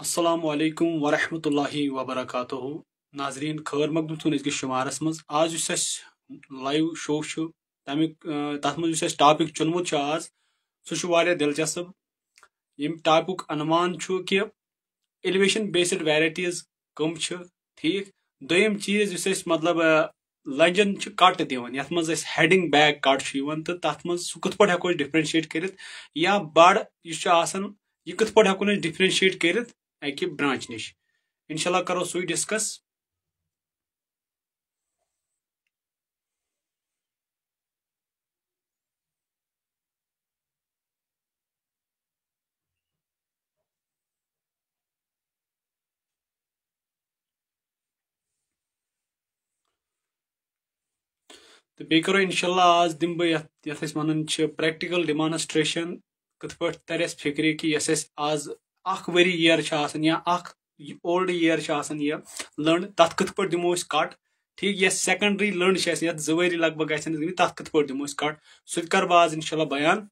असलकम वरहमतुल्लि वबरक नाजरीन खैर मकदूम सुन अजक शुमारस मज आज लाइव शो तमिक तथ मज टापिक चुनमुत आज सह दिलचस्प यम टापिक अनुमान कि एलिवेशन बेस्ड वैराइटीज कम ठीक दोम चीज मतलब, इस मतलब लंजन कट दिवन यथ मज हेडिंग बैक कट तो तथ मज सह कथ पे हेको डिफ्रेंशिएट कर या बड़ यह यह कथ पे हेको डिफ्रेंशिएट कर اکہِ برانچ نِش اِنشاءاللہ کرو سُے ڈِسکس تہٕ بیٚیہِ کَرو اِنشاءاللہ آز دِمہٕ بہٕ یَتھ یَتھ أسۍ وَنان چھِ پرٛٮ۪کٹِکَل ڈِمانسٹرٛیشَن کِتھ پٲٹھۍ تَرِ اَسہِ فِکرِ کہِ یۄس اَسہِ آز अख वरी ईयर या अख ओल्ड ईयर यह लंड तथ कथ पे दिमो कट ठीक यह सेकेंडरी लंड ये जो वरी लग भग गन तथ कथ पे दिमो कट सह कर बह इनशाला बयान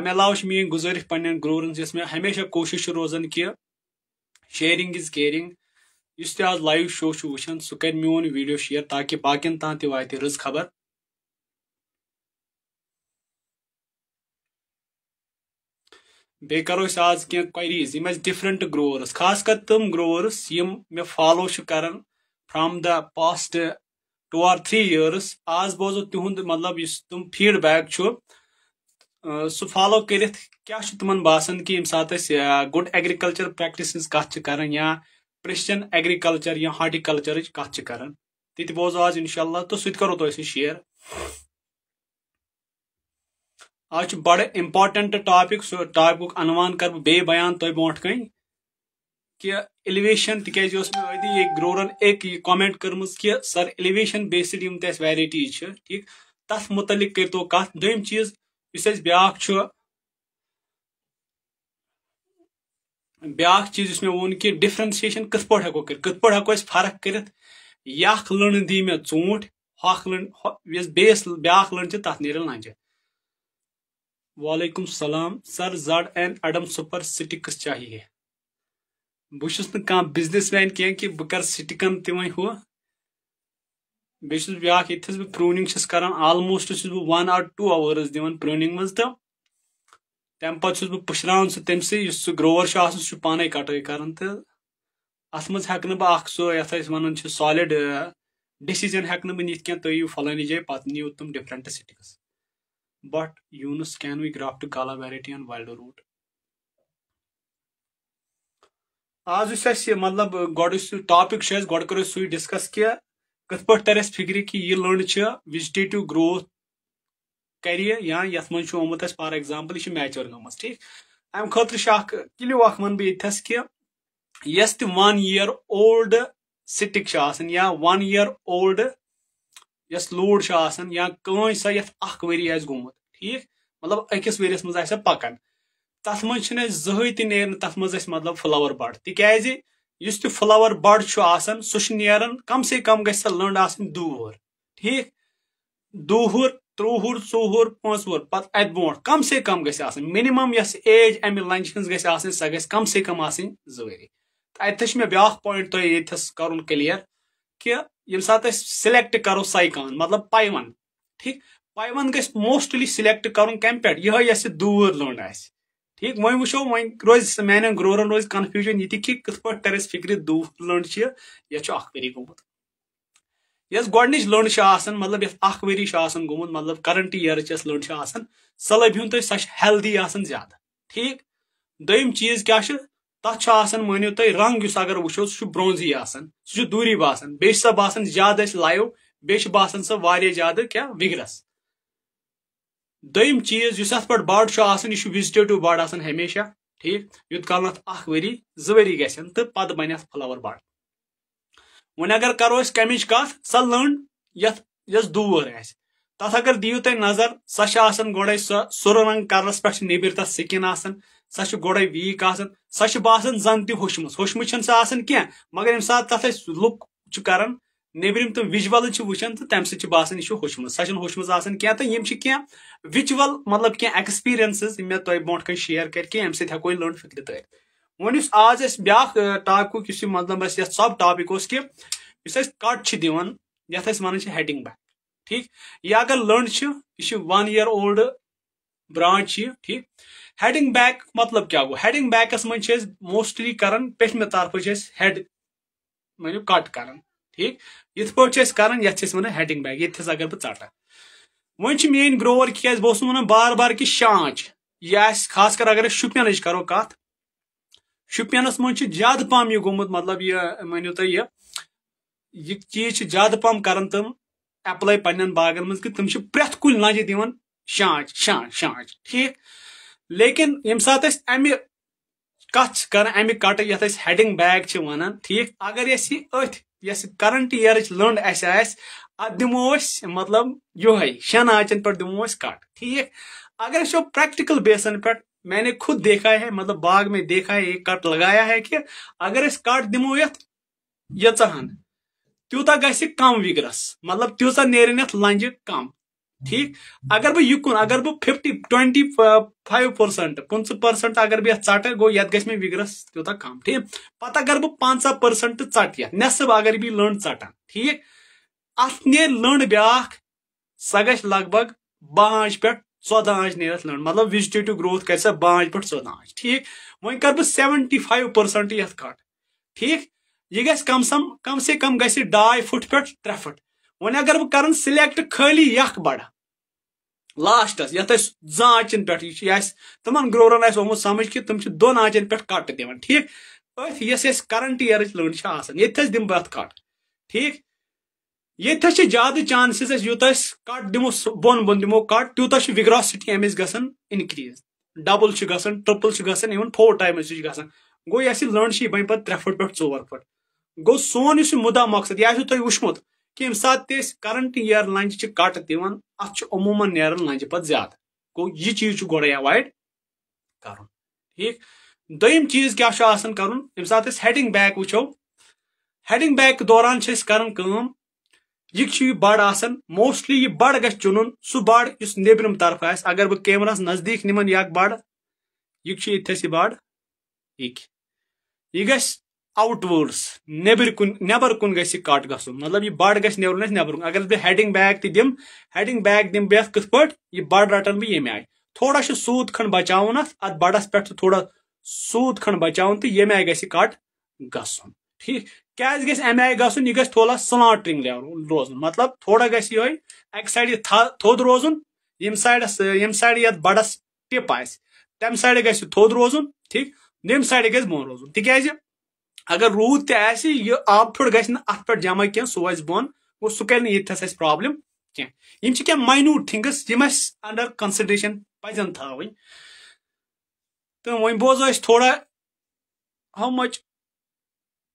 अमे अलाव मे गुजारिश पन्न ग्रोवरन यस मे हमेशा कोशिश रोजान कि शेयरिंग इज केयरिंग इस आज लाइव शो वुचान सह कर मोन वीडियो शेयर ताकि बाकन तह वात रज खबर बे करो आज कह क्वेरीज यम डिफरेंट खास खासकर तम ग्रोअर्स यम मे फॉलो कर from the past two or three years आज बोजो तिहद मतलब तुम फीडबैक सह फालो कर क्या तुम बासान कि यम सात गुड एग्रीकल्चर प्रैक्टिस हज कत कर या प्रिशन एग्रीकल्चर या हाटिकल्चर कत कर तथ बोजो आज इनशाला तो सो करो शेयर आज बड़े इम्पोर्टेंट टॉपिक सो टॉपिक अनवान कर बे बयान तो ब्रोट कहीं कि एलिवेशन तिकाज मे एक ग्रोरन एक ये कमेंट कर्म कि सर एलिवेशन बेस्ड यम वैरायटीज ठीक तथ मुतलिक कर तो कत दम चीज इस ब्या ब्या चीज मे वो कि डिफ्रेंसिएशन कथ पे हेको कर कथ पे हेको फर्क कर यख लण दी मे चूंट हख लण बेस ब्या लण तथ नीरन लंजन वालेकुम सलाम सर जड एन अडम सुपर स्टिक्स चाहिए बहुस बिजनेस मैन कह कि बह कर स्टिकन तम हु बेस ब्या ये प्रूनिंग कर आलमोस्ट बहुत वन आर टू आवर्स दिवन प्रूनिंग मज तो तम पुस बह पशरान सह तम से सह ग्रोवर सह पान कटाई कर अत मज हे बह ये वन सालिड डिसीजन हेक नीत कह तु तो फलानी जाए पे नियो तुम different sticks But Yunus, can we graft Gala variety on Wilder root. आज यस अस मतलब गोड टॉपिक गोड करो सु डिस्कस कि कथ पे तर फिक्र कि यह लंड विजिटेटिव ग्रोथ कर या ये मज आमुत फॉर एग्जाम्पल यह मैचर गम ठीक अम खुद क्लू अख वन बस कि यस त वन ईयर ओल्ड स्टिक या वन ईयर ओल्ड यस लوڑ या कई वरी आस गुमत ठीक मतलब अकिस वरीस मा पकान तथ मज छ ते तथ मज मतलब फ्लावर बड तिकाज यस त फ्लावर बड छ कम से कम गस लंड आसन दूर ठीक दूहुर त्रोहुर ژوہر पांचवुर पत अत ब्रो कम से कम गस आसन मिनिमम यस एज अम लंच हम गस कम से कम आसन जवरी अत मे ब्या पॉइंट तो येथस कर क्लियर कि ये सिलेक्ट करो साइकान मतलब पाइवन ठीक पाइवन ग मोस्टली सिलेक्ट कर कम पे ये दूर लोन ठीक वो वो वो रोज मान ग्रोरन रोज कन्फ्यूजन ये कि पे कर फिक्र दूर लोन वरी गोमुत यस गोडनिच लोन मतलब यथ वरी गोमुत मतलब करंट इयर यस लोन सह लभ तुम सह हेल्दी ज्यादा ठीक दीज क्या तथ मानव तुम रंग अगर वो सह ब्रोंजी सह दूरी बसान बे बसान ज्यादा लाइव बे बासान सो वाले ज्यादा क्या विगरस दम चीज इस पे बड़ आसान यह विजिटेटिव बड़ आसान हमेशा ठीक युत काल अख वरी जो वरी तो पत बन फ्लावर बड़ वो अगर करो कमिच कथ स लंड ये दूर आ तथ अगर दियो तुम नजर सो गोड़े सुर रंग कलरस पे नबर तथ स्किन सह गोड़े वीक सह बसान जन तोचम होचम कह मगर यम तथा लुक करान नबरम तुम विजुअल वन तो तमें बसान यह हम सह होचम क्या तो यम कह विजुअल मतलब कह एक्सपीरियंस मे तुम तो ब्रोट कन शेयर कर कह अम लर्न फिकल तर वो आज ब्या टापिक मतलब सब टापिक कि कट दिवान ये वन हेटिंग बैक ठीक यह अगर लर्न यह वन इयर ओल्ड ब्रांच ठीक हेडिंग बैक मतलब क्या गो हेडिंग बैकस मे मोस्टली करान पेठमे तरफ हेड मानो कट कर ठीक इथ पान ये वन हेडिंग बैक ये अगर बहुत चटा वो मे ग्रोवर क्या बहुत वन बार बार कि शांच यह खास कर अगर शुपन करो कत शुपनस मे ज्यादा पम यह गोमुत मतलब यह मानो तुम यह यह चीज ज्यादा पम कर तम एप्लाई पन्न बागन मज तुम तम प्रेथ कुल नजर दिवन शांच शांच शांच ठीक लेकिन यमि सात अमि कथ कर अमि कट ये हेडिंग बैग वन ठीक अगर ये अथ ये करंट ईयर लंड दिमो मतलब यो शन पे दिमो कट ठीक अगर वो प्रैक्टिकल बेसन पे मैंने खुद देखा है मतलब बाग में देखा है कट लगाया है कि अगर कट दिमो ये यूत गम विगरस मतलब तीस नेरन लंज कम ठीक अगर बो युकुन अगर बह फिफ्टी ट्वेंटी फाइव पर्सेंट पंच पर्सेंट अगर बह ट गो ये मे विगरस त्यूत कम ठीक पत अगर बह पंचा पर्सेंट ट ये नसब अगर बह लंड ाटान ठीक अत ने लंड ब्या स ग लग भग बाह पे चौदह आज नेरत लंड मतलब विजिटेटिव ग्रोथ कर सा पे चौदह आंच ठीक वो कर सवेंटी सेवेंटी फाइव पर्सेंट ये कट ठीक यह गम कम से कम गाय फुट पे त्रे फुट वन अगर बह कर सिलेक्ट खाली यख बड़ लास्टस ये जाचन पे तम ग्रोरन आमुत समझ कि तुम दोन आचन पे कट दिवन ठीक अस करंट इयर लंड ये दिम बह कट ठीक ये ज्यादा चांसिस यूत कट दिमो बोन बोन दिमो कट तूत विग्रॉसिटी अमिश ग इनक्रीज डबल ग ट्रिपल ग इवन फोर टाइम गसन गो यह से बन पे त्रे फुट पे चोर फुट गो सोन मुदा मकसद यह आज तुम वुचमुत कम यम सात करंट ईयर लंच कट दिवान अत अमूमन लंच पे ज्यादा गो यह चीज ग एवॉड कर ठीक दोम चीज क्या कर हेडिंग बैक वो हेडिंग बैक दौरान कर यह बड़ आ मोस्टली बड़ ग चुन सह बड़ इस तरफ आ अगर बह कैमरस नजदीक निमान यह बड़ यह बड़ यह यह आउट वٲڈٕس نیبر کُن نیبر کُن گژھِ یہِ کٹ گژھُن مطلب یہِ بڑ گژھِ نیبرُن اَسہِ نیبر کُن اگر بہٕ ہیڈِنٛگ بیک تہِ دِمہٕ ہیڈِنٛگ بیک دِمہٕ بہٕ یَتھ کِتھ پٲٹھۍ یہِ بڑ رَٹان بہٕ ییٚمہِ آیہِ تھوڑا چھُ سوٗد کھنٛڈ بَچاوُن اَتھ اَتھ بڑس پٮ۪ٹھ چھُ تھوڑا سوٗد کھنٛڈ بَچاوُن تہٕ ییٚمہِ آیہِ گژھِ یہِ کٹ گژھُن ٹھیٖک کیٛازِ گژھِ اَمہِ آیہِ گژھُن یہِ گژھِ تھوڑا سلانٹرِنٛگ لیول روزُن مطلب تھوڑا گژھِ یِہوٚے اَکہِ سایڈٕ یہِ تھوٚد روزُن ییٚمہِ سایڈَس ییٚمہِ سایڈٕ یَتھ بڑس ٹِپ آسہِ تَمہِ سایڈٕ گژھِ یہِ تھوٚد روزُن ٹھیٖک ییٚمہِ سایڈٕ گژھِ بۄن روزُن تِکیٛازِ अगर रूद तह आब अत पे जमा कह सो वस बोन गो सू कर प्रॉब्लम कह क्या माइन्यूट थिंग्स यम अंडर कंसिडरेशन पजन थावन तो वो बोजो थोड़ा how much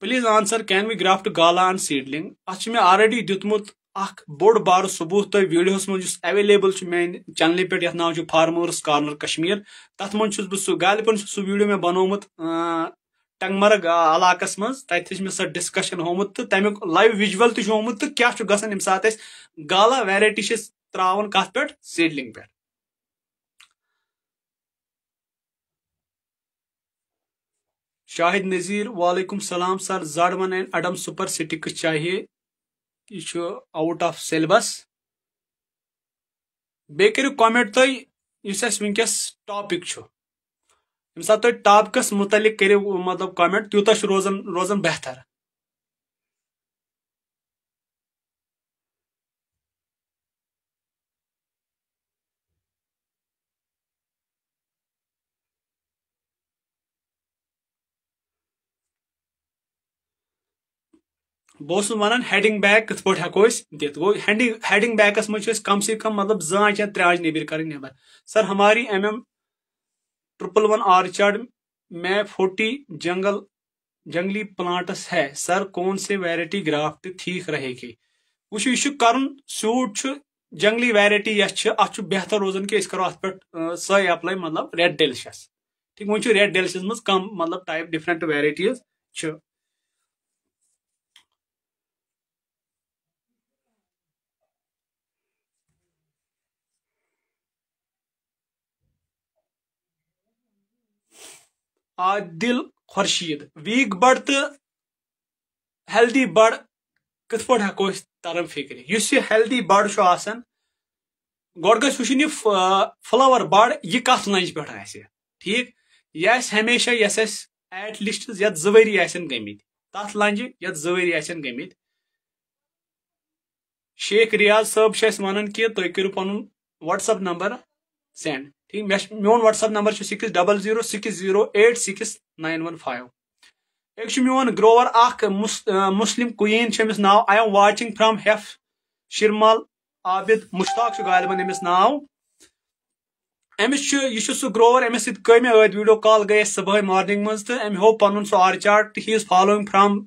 please answer can we graft गाला ऑन सीडलिंग अत मे आलरेडी दुतमुत अख बोड बार सबूत तुम तो वीडियोस मज अवेलेबल मान चैनल पे ना नाव फार्मर्स कॉर्नर कश्मीर तथ मं सह गालिबन सह वीडियो मैं बनोमुत अं, टंगमर्ग इलाकस मज तथे सो डिस्कशन होमुत तो तमिक लाइव विजुअल तमुत तो क्या गसन ये सात गाला वेरैटी त्रावन कथ पे सीडलिंग पे शाहिद नज़ीर वालेकुम सलाम सर वन एंड अडम सुपर सिटिक्स चाहिए यह आउट ऑफ सिलेबस बे करू कमेंट तुम इस वस टॉपिक सات تھی ٹاپکس متعلق کرو مطلب کامنٹ تیوتہ روزان روزان بہتر بہس ونان ہیڈنگ بیگ کت پہ ہکو دت گو ہیڈنگ بیگس مجھ کم سے کم مطلب زانچ یا تراج نبر کریں نبر سر ہماری M M triple one orchard में फोर्टी जंगल जंगली प्लांट्स है सर कौन से वैरायटी ग्राफ्ट ठीक रहेगी वो यह सूट जंगली वैरायटी यस अत बेहतर रोजन कि करो अत पे सही अप्लाई मतलब रेड डेलिशस ठीक वो रेड डेलिशस मज कम मतलब type different varieties Adil Khurshid वीक बड़ तो हेल्दी बड़ कथ पे हेको तरन फिक्र इस हेल्दी बड़ गोड गु वन फ्लावर बड़ यह कथ लंज पे ठीक यह हमेशा यस एट लिस्ट ये जवरी गमित तथ लंज ये जवरी गमित शेख रियाज सब वन कि तुम करो पुन व्हाट्सअप नंबर सेंड ठीक मे मोन WhatsApp number six double zero six zero eight six nine one five एक मोन ग्रोवर अख मुस, मुस्लिम कुन now I am watching from हेफ शिरमल आबिद मुश्ताक गालिबन अमिस नाव अमिस यह सह ग्रोवर अमिस समी अद वीडियो कॉल गई सुबह मॉर्निंग मज तो अम हो पन सह आर chart he is following from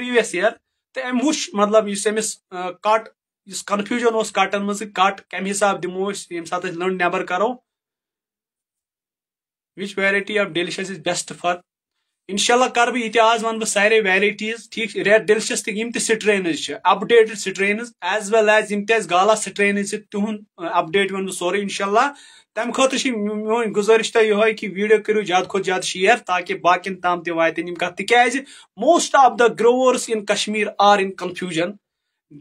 previous year तो अम वुच मतलब इस अमिस कट इस कन्फ्यूजन उस कटन मज कट कम हिसाब दिमो ये सात लंड नबर करो which variety of delicious is best for इनशाला कर बह आज वन बह सारे वैरायटीज ठीक रेड डिलिशस तो यम strains updated as well as यम गाला स्ट्रेनज तुहद अपडेट वन बह सोरे इनशाला तम खुद मो गुजारिश तह यो कि वीडियो करो ज्यादा खुद ज्यादा शेयर ताकि बाकन तमाम तह वातन कत most of the growers in Kashmir are in confusion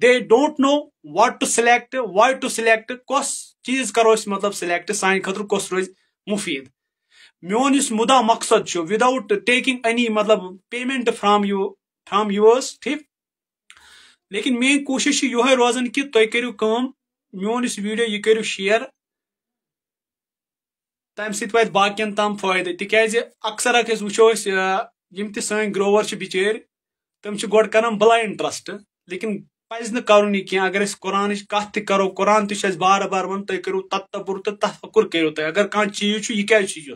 they don't know what to select what to select कस चीज करो मतलब सिलेक्ट सान खुद कस रोज मुफीद मोन इस मुदा मकसद विदाउट टेकिंग एनी मतलब payment from you from yours ठीक लेकिन मे कोशिश यह रोजन कि तुम करो मोन इस वीडियो यह करो शेयर तमि सत बान तम फायदे तेज अक्सर अगर वो यम त्रोवर बिचे तम गा ब्लाइंड ट्रस्ट लेकिन पज न कर अगर कुरान कह करो कुरान तार बार वन तुम करो तत्पुर तो तफकुर करो तुम अगर कह चीज यह क्या चीज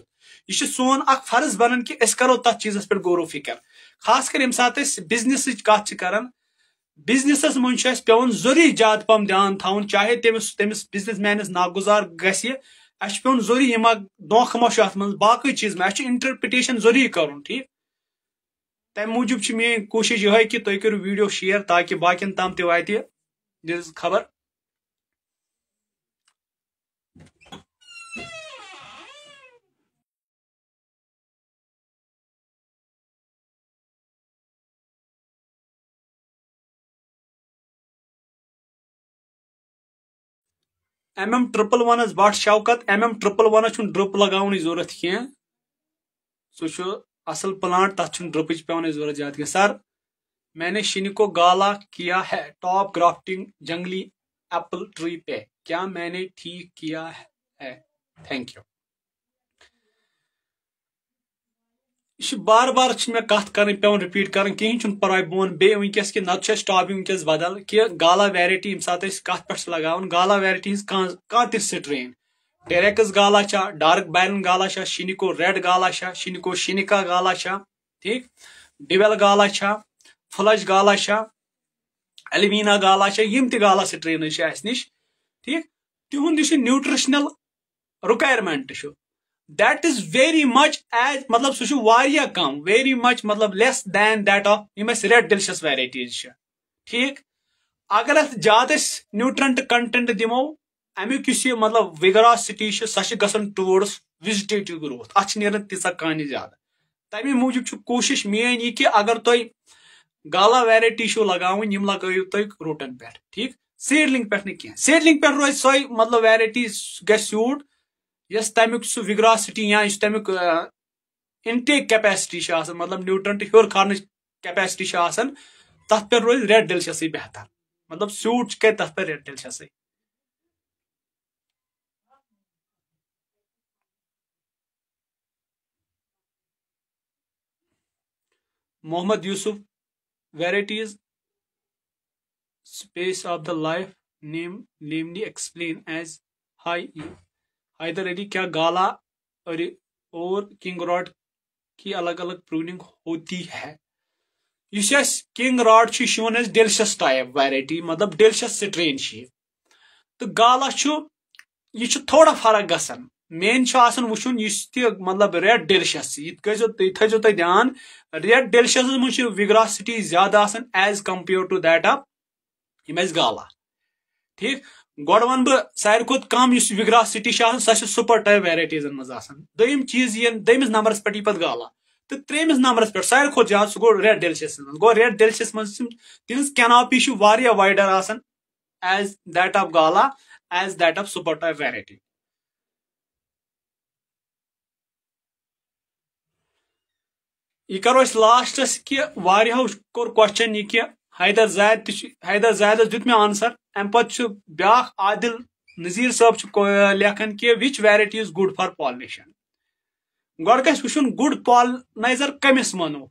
यह सोन अख फर्ज बन कि करो तथा चीज पे गौर फिकर खासकर ये सात बिजनेस कत करान बिजनेस मज पेवन जरूरी ज्यादा पम ध्यान थवन चाहे तेमिस, तमिस बिजनेस मैनस नागुजार गि जरूरी यमा दोख मा अत चीज में अस इंटरप्रिटेशन जरूरी कर मूजूब मे कोशिश ये कि तुम करो वीडियो शेयर ताकि बाकन तम त खबर M M triple one but Shaukat M M triple one ड्रप लगन जरूरत कह सह असल प्लांट तथ ड्रिप पे जरूरत ज्यादा सर मैंने शिनिको गाला किया है टॉप ग्राफ्टिंग जंगली एप्पल ट्री पे क्या मैंने ठीक किया है थैंक यू यह बार बार मे कत कर पे रिपीट कर कहें पर्व बोन बे कि नत टॉपिक वस बदल कि गाला वेरटी ये साथ कत पे लगान गाला वेरटी हज कह स्ट्रेन टेरेक्स गाला डार्क बैलन गाला शिनिको रेड गाला शिनिको शिनिका गाला ठीक डिवेल गाला फ्लश गाला एलवीना गाला यम त गाला स्ट्रेन नश ठीक तिहद nutritional requirement that is very much as मतलब सह कम वेरी मच मतलब less than that of red delicious varieties ठीक अगर अत ज्यादा न्यूट्रंट कंटेंट दमो अमुक मतलब विगरासिटी सह टूवर्ड्स विजिटेटिव ग्रोथ अत नीन तीसा कान ज्यादा तमें मूजूब कोशिश मेन यह कि अगर तुम तो गाला वेराइटी लगान यम लगो तुम रूटन पे ठीक सीडलिंग पे नीड सीडलिंग पे रोज मतलब वेराइटी गूट यस तमिक सु विग्रासिटी या तमिक इनटेक कैपेसिटी मतलब न्यूट्रंट ह्योर खान कैपेसिटी तथ पे रोज रेड डिलशस बेहतर मतलब सूट कर तथ पे red delicious Mohammad Yusuf varieties space of the life name namely explain as high क्या गाला और, और किंग रॉड की अलग अलग प्रूनिंग होती है इस किंग रॉड यह डेलशस टाइप वैरायटी मतलब डेलशस स्ट्रेन तो गाला चु, यह थोड़ा फर्क ग मेन वुन मतलब रेड डेलशस यह थो तुम ध्यान रेड डेलशस मे विग्रासिटी ज्यादा as compare to that of यम गाला ठीक गोड वन बह सारे खुद कम इस विग्रा सिटी सह सुपर टाइप वेराइटीजन मजान दम चीज ये दमिस नंबर पे पत गाला तो त्रेमिस नंबर पे सारे खुद ज्यादा सह रेड डेलशियस मन गो रेड डेलशियस मज तिज canopy wider as that of Gala as that of super type variety यह करो लास्टस कि क्वेश्चन यह कि حیدر زید تیدر زیدس دیت مے آنسر ام پتہ بیاکھ عادل نذیر صٲب لیکھان کہ which variety is good for pollination گۄڈٕ گژھِ وٕچھُن گُڈ پالنایزر کٔمِس وَنو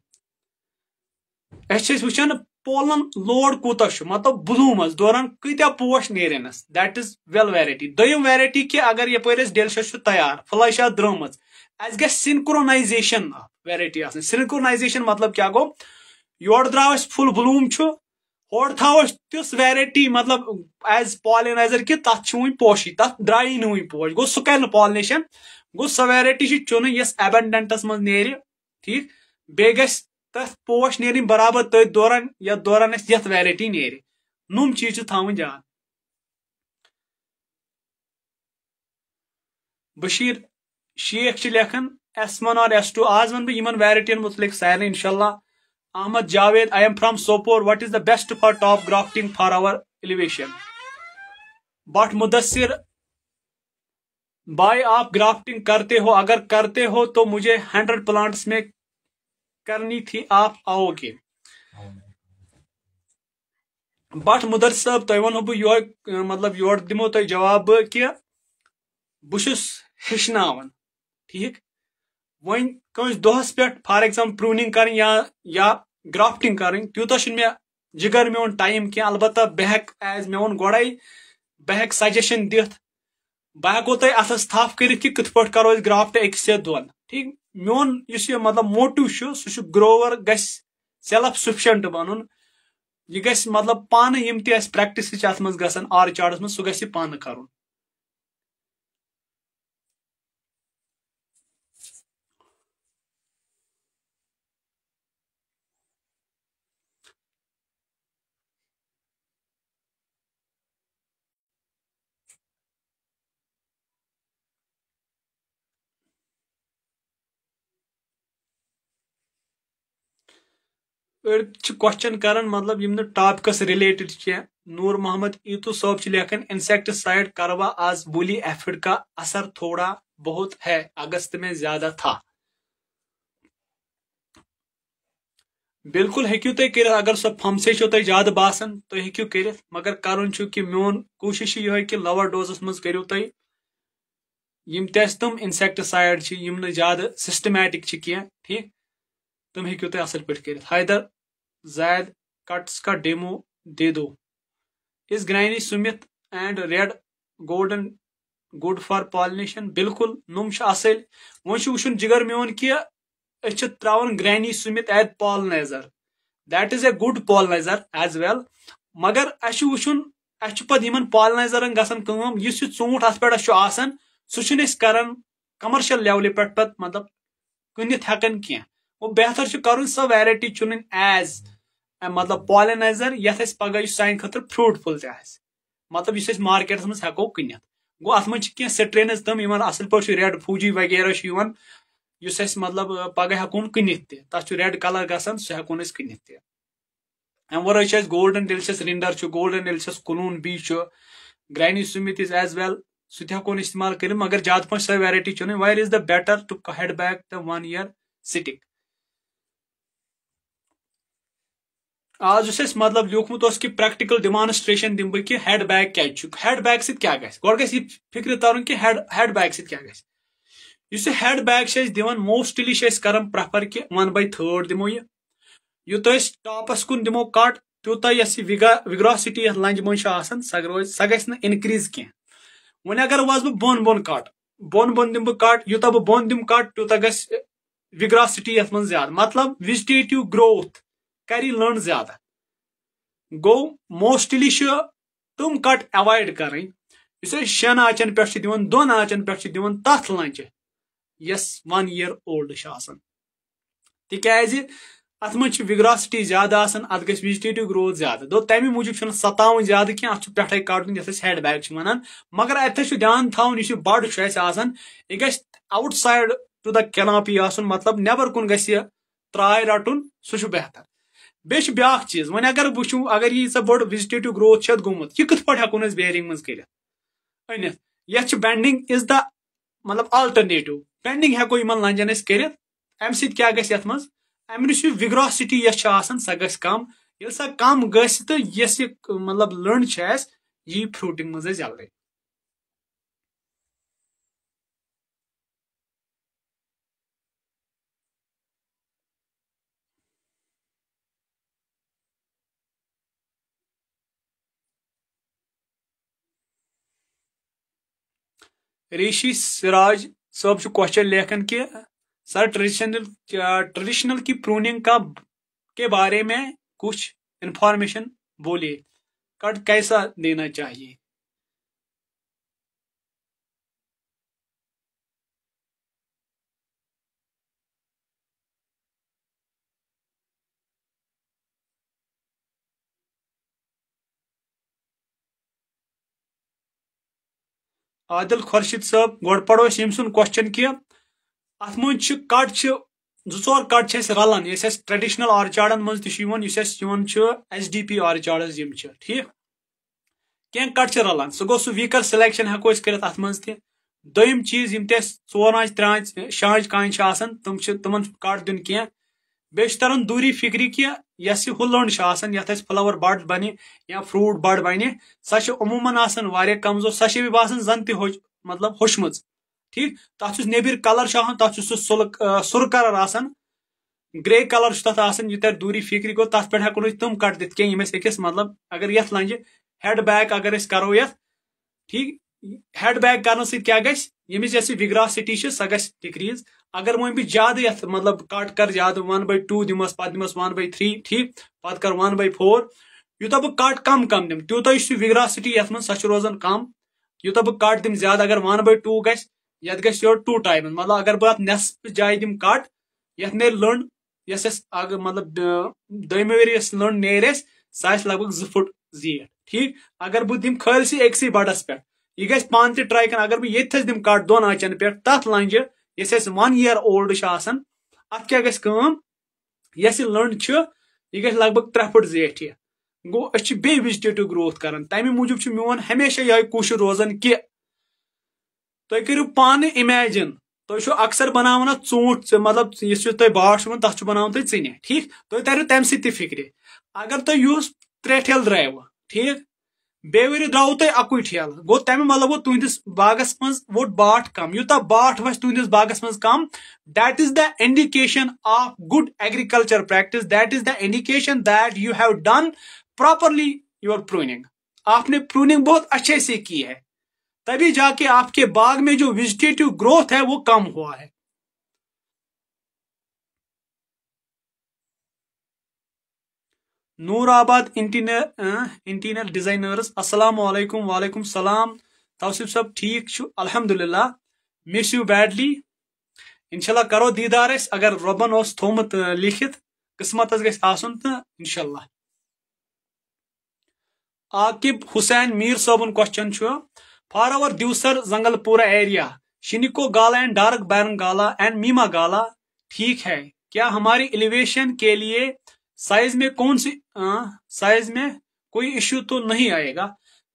أسۍ چھِ أسۍ وٕچھان پولن لوڈ کوٗتاہ چھُ مطلب بُلوٗمَس دوران کۭتیاہ پوش نیرن اَسہِ دیٹ اِز ویل ویرایٹی دٔیِم ویرایٹی کہِ اگر یَپٲرۍ اَسہِ ڈیلشَس چھُ تیار فٕلَے چھِ اَتھ درٛٲمٕژ اَسہِ گژھِ سِنکرونایزیشن ویرایٹی آسٕنۍ سِنکرونایزیشن مطلب کیاہ گوٚو योड़ द्राव फुल ब्लूम होड़ थो तिस वेरटी मतलब एज पॉलिनाइजर कि तथ पोशी तथ द्राई नु पोश गो सह कर पॉलिनेशन गो सो वेरटी चुन इस एबंडेंटस मज न ठीक बे तथ पोश ने बराबर तथ दौरान या दौरान ये वेरटी नुम चीज थवन जान बशीर शेख लेखान एस वन और एस टू आज वन बह वेरटियन मुतलिक सारे इनशाला Ahmad Javed, I am from Sopor. What is the best for top grafting for our elevation? But Mudassir, बाय आप ग्राफ्टिंग करते हो अगर करते हो तो मुझे हंड्रेड प्लांट्स में करनी थी आप आओगे बट मुदर साहब तुम वन बह यो मतलब यो दमो तुम तो जवाब कि बहुस हेचन ठीक वन कंस दोहस पे फॉर एग्जाम्पल प्रूनिंग करें या, या گرافٹنگ کریں تیوتہ چھُنہٕ مےٚ جِگر میون ٹایم کینٛہہ البتہ بہٕ ہیٚکہٕ ایز مےٚ ووٚن گۄڈے بہٕ ہیٚکہٕ سجشن دِتھ بہٕ ہیٚکو تۄہہِ اتھس تھپھ کٔرِتھ کہِ کِتھ پٲٹھۍ کرو أسۍ گرافٹ أکِس یا دۄن ٹھیٖک میون یُس یہِ مطلب موٹِو چھُ سُہ چھُ گروور گژھِ سیلف سفشنٹ بنُن یہِ گژھِ مطلب پانہٕ یِم تہِ اَسہِ پرٛیکٹِسہٕ چھِ اَتھ منٛز گژھان آرچاڈَس منٛز سُہ گژھِ یہِ پانہٕ کَرُن أڑۍ چھِ کوسچن کران مطلب یِم نہٕ ٹاپکس رِلیٹڈ کینٛہہ نوٗر محمد ایٖتو صٲب چھِ لیکھان انسیکٹسایڈ کروا آز بولی ایفڈ کا اثر تھوڑا بہت ہے अगस्त में زیادہ تھا بِلکُل ہیٚکِو تُہۍ کٔرِتھ اگر سۄ پھمسے چھو تۄہہِ زیادٕ باسان تُہۍ ہیٚکِو کٔرِتھ مگر کرُن چھُ کہِ میون کوٗشِش چھِ یِہوے کہِ لوَر ڈوزَس منٛز کٔرِو تُہۍ یِم تہِ اَسہِ تِم اِنسیکٹسایڈ چھِ یِم نہٕ زیادٕ سِسٹمیٹِک چھِ کینٛہہ ٹھیٖک تِم ہیٚکِو تُہۍ اَصٕل پٲٹھۍ کٔرِتھ حیدر जायद कट्स का डेमो दे दो इस Granny Smith and red golden good for pollination बिल्कुल नम असल वो वुन जिगर मोन कि त्रा Granny Smith as pollinizer that is a good pollinizer as well मगर अस वुन अस पे पॉलनाइजरन गम इस ऊँट अत पे सह कर कमर्शल लेवल पे मतलब कनित हकान कह वो बेहतर कर सो वटी चुन एज मतलब पॉलिनाइजर ये पगह सान खुद फ्रूटफुल मतलब इस मार्केटस मे हेको कन गो अत मे तम असल पे रेड फूजी वगैरह इस मतलब पगह हेको कन तथा रेड कलर गसान सह हेकोन कनित अम वो गोल्डन डिलशियस रिंडर गोल्डन डिलशियस कलून बी Granny Smith is as well सह इस्तेमाल कर मगर ज्यादा पे सो वैरायटी चुन वायर is the better to head back the one year सिटिक आज उस मतलब लिखमुत कि प्रैक्टिकल डिमानस्ट्रेशन दिम बह हेड बैग क्या हेड बैग सत क्या गो गि फिक्र तरन कि हेड बैग सत क्या गु हेड बैग दिवान मोस्टली कर प्रेफर कि वन बाई थर्ड दिमो यह यूत टापस कुन दिमो कट तूत विग्रोसिटी ये लंज मन सह रोज ग इनक्रीज कह वन अगर वह बह बोन बोन कट बोन बोन दिम बह कट यूत बह बोन दम कट तूत ग विग्रोसिटी ये ज्यादा मतलब विजिटेटिव ग्रोथ कर यह ज्यादा गो मोस्टली तुम कट एवॉड कर शेन आचन पे दिवन दोन आचन पे दिवन तथ लंच वन ईयर ओल्ड तिकाज अत मज ज्यादा अत ग विजिटेटिव ग्रोथ ज्यादा दो तमें मूजूब सतावन ज्यादा कह अत पे काटन ये हेड बैग वन मगर अत ध्यान थवन यह बड़ यह गि outside to the canopy मतलब नबर कुन गि त्राय रटन सह बेहतर बेश ब्याख चीज वन अगर वो अगर यह सब बड़ विजिटेटिव ग्रोथ गुमत यह कथ पा हूं बेरिंग मज कर यह बेंडिंग इज द मतलब अल्टरनेटिव बेंडिंग हेको इन लंजन कर विग्रॉसिटी क्या ग कम ये सह कम ग मतलब लंड यह फ्रूटिंग मज जल्दी ऋषि सिराज साहब क्वेश्चन लेखन के सर ट्रेडिशनल ट्रेडिशनल की प्रूनिंग का के बारे में कुछ इंफॉर्मेशन बोलिए कट कैसा देना चाहिए आदिल खुर्शीद साहब गोड़ पढ़ो यम क्वेश्चन कि अत मज कट जो चोर कट रलान ये ट्रेडिशनल आर्चाडन मज एस डी पी आर्चाडस ठीक कह कट रलान सह गो वीकर सिलेक्शन हेको कर अत मज दोम चीज यम तोर आंच त्रा शांच कान तम तम कट दिन कैं बेन दूरी फिक्री कि यस यह हुलंड ये फ्लावर बड़ बन या फ्रूट बड़ बन सह अमूमन कमजोर सह बसान जन तह मतलब होशम ठीक तथा नबिर कलर तथा सुल सुर कलर आ ग्रे कलर तथा यू दूरी फिक्री गो तथा पे हूं तुम कट दिख कह अकिस मतलब अगर ये लंजि हेड बैक अगर करो ये ठीक हेड बैक कर क्या गमिस विग्रासिटी सह ग डिक्रीज अगर वो भी ज्यादा मतलब कट कर ज्यादा वन बाई टू दिमस पे दिमस वन बाई थ्री ठीक पे कर वन बाई फोर यूत बह कट कम कम दिम तूत तो विगरासिटी ये मन सो रोजान कम यूत बह कट दिम ज्यादा अगर वन बाई टू गि गो टू टाइम मतलब अगर बह नसप जाए दिम कट ये ने लंड मतलब दमे वे लंड नर सह लग भग जुट जीठ ठीक अगर बह दिम खालसी अक्सि बटस पे यह गान पान ट्राई कर अगर बह ये दिम कट दोन आचन पे तथ लंजि इस वन इयर ओल्ड अत क्या गैस काम लंड छ लग भग त्रे फुट जेठ ये गो अजिटेटिव ग्रोथ कर तमी मूजूब छ मियोन हमेशा यही कोश रोजान कि तुम करो पान इमेजिन तुम अक्सर बनावान चूट मतलब इस तुम बाट वन तथा बनावान तुम टिने ठीक तुम तरह तमें सिक्रि अगर तुम यह त्रेठेल द्राव ठीक बेवरि द्रव तुम अकु ठेल गो तमें मतलब तुंदिस बागस मज वो बाठ कम यूत बाठ वस तुंदिस बागस मज कम that is the indication of good agriculture practice that is the indication that you have done properly your pruning आपने प्रूनिंग बहुत अच्छे से की है तभी जाके आपके बाग में जो वेजिटेटिव ग्रोथ है वो कम हुआ है नूराबाद इंटीरियर इंटीनियर डिजाइनर्स अस्सलाम वालेकुम वालेकुम सलाम तौसीफ सब ठीक छु अल्हम्दुलिल्लाह मिस यू बैडली इनशा करो दीदार अगर रबन उस थोमत लिखित किस्मत गुन तो इनशाला आकिब हुसैन मीर सोबन क्वेश्चन फॉर आवर दूसर जंगलपुरा एरिया शिनिको Gala and dark baron Gala and मीमा गाला ठीक है क्या हमारी एलिवेशन के लिए साइज में कौन सी साइज में कोई इश्यू तो नहीं आएगा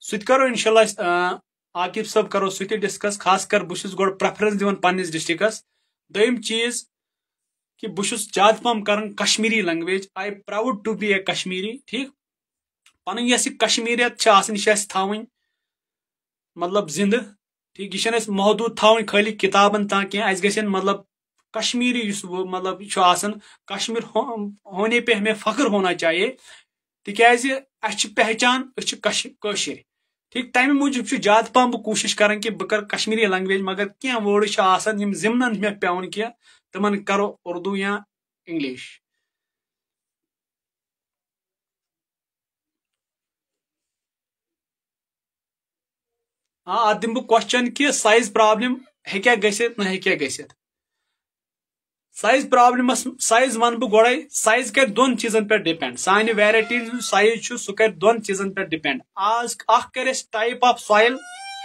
सुत करो इनशाला आकिब सब करो सुत डिस्कस खास कर बहुत गो प्रेफरेंस दिवन पन्नस डिस्ट्रिकस दम चीज कि बहुत ज्यादा पम कर Kashmiri language I proud to be a Kashmiri ठीक पन यह कश्मीरियत यह थावन मतलब जिंद ठीक यह महदूद थावन खाली किताबन तह कह मतलब कश्मीरी वो मतलब कश्मीर होने पे हमें फख्र होना चाहिए तिकाज अच्छी पहचान कशिर ठीक तमें मूजूब ज्यादा पा बह कोशिश करें कि बह कश्मीरी लैंग्वेज मगर क्या वर्ड आसान जिमन मे पे कह तम तो करो उर्दू या इंग्लिश हाँ अत दिम बह क्वेश्चन कि साइज प्रॉब्लम हेक्या गि ना हेक्या गि साइज प्रॉब्लम साइज वन बह गोड़े साइज कर दोन चीजन पे डिपेंड सान वेराइटी साइज सह कर दोन चीजन पे डिपेंड आज कर टाइप ऑफ सॉइल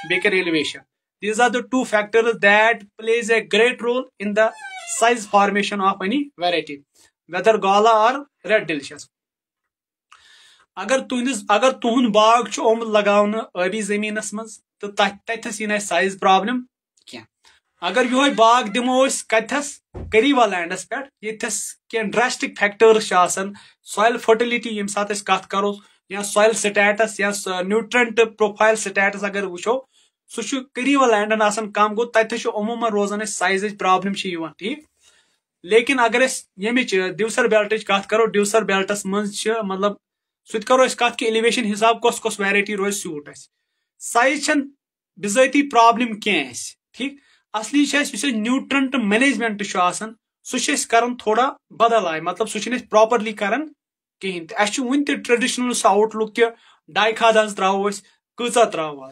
बे कर elevation these are the two factors that plays a great role in the size formation of any variety whether Gala और रेड डिलिशियस अगर तुंद अगर तुहद बाग ओम लगा आबी जमीन मज तो तथस यी साइज प्रॉब्लम अगर यो बाग दिमो कथस करीवा लैंडस पे यथस कह ड्रेस्टिक फैक्टर्स सॉयल फर्टिलिटी ये साथ कत करो या सॉयल स्टेटस या न्यूट्रंट प्रोफाइल स्टेटस अगर वो सह करीवा लैंडन आम गो तथे रोजान साइज प्रॉब्लम ठीक लेकिन अगर अमिच डिवसर बेल्ट कथ करो डिवसर बेल्टस मज मतलब सह करो कत कि एलिवेशन हिसाब कस कस वेरटी रोज सूट अस साइज बजाती प्रॉब्लम कह ठीक असली न्यूट्रंट मैनेजमेंट सह कर थोड़ा बदल आय मतलब सह प्रॉपरली कर कहें वन ट्रेडिशनल सह आउट लुक कि डाय खाद त्रो कचा त्रो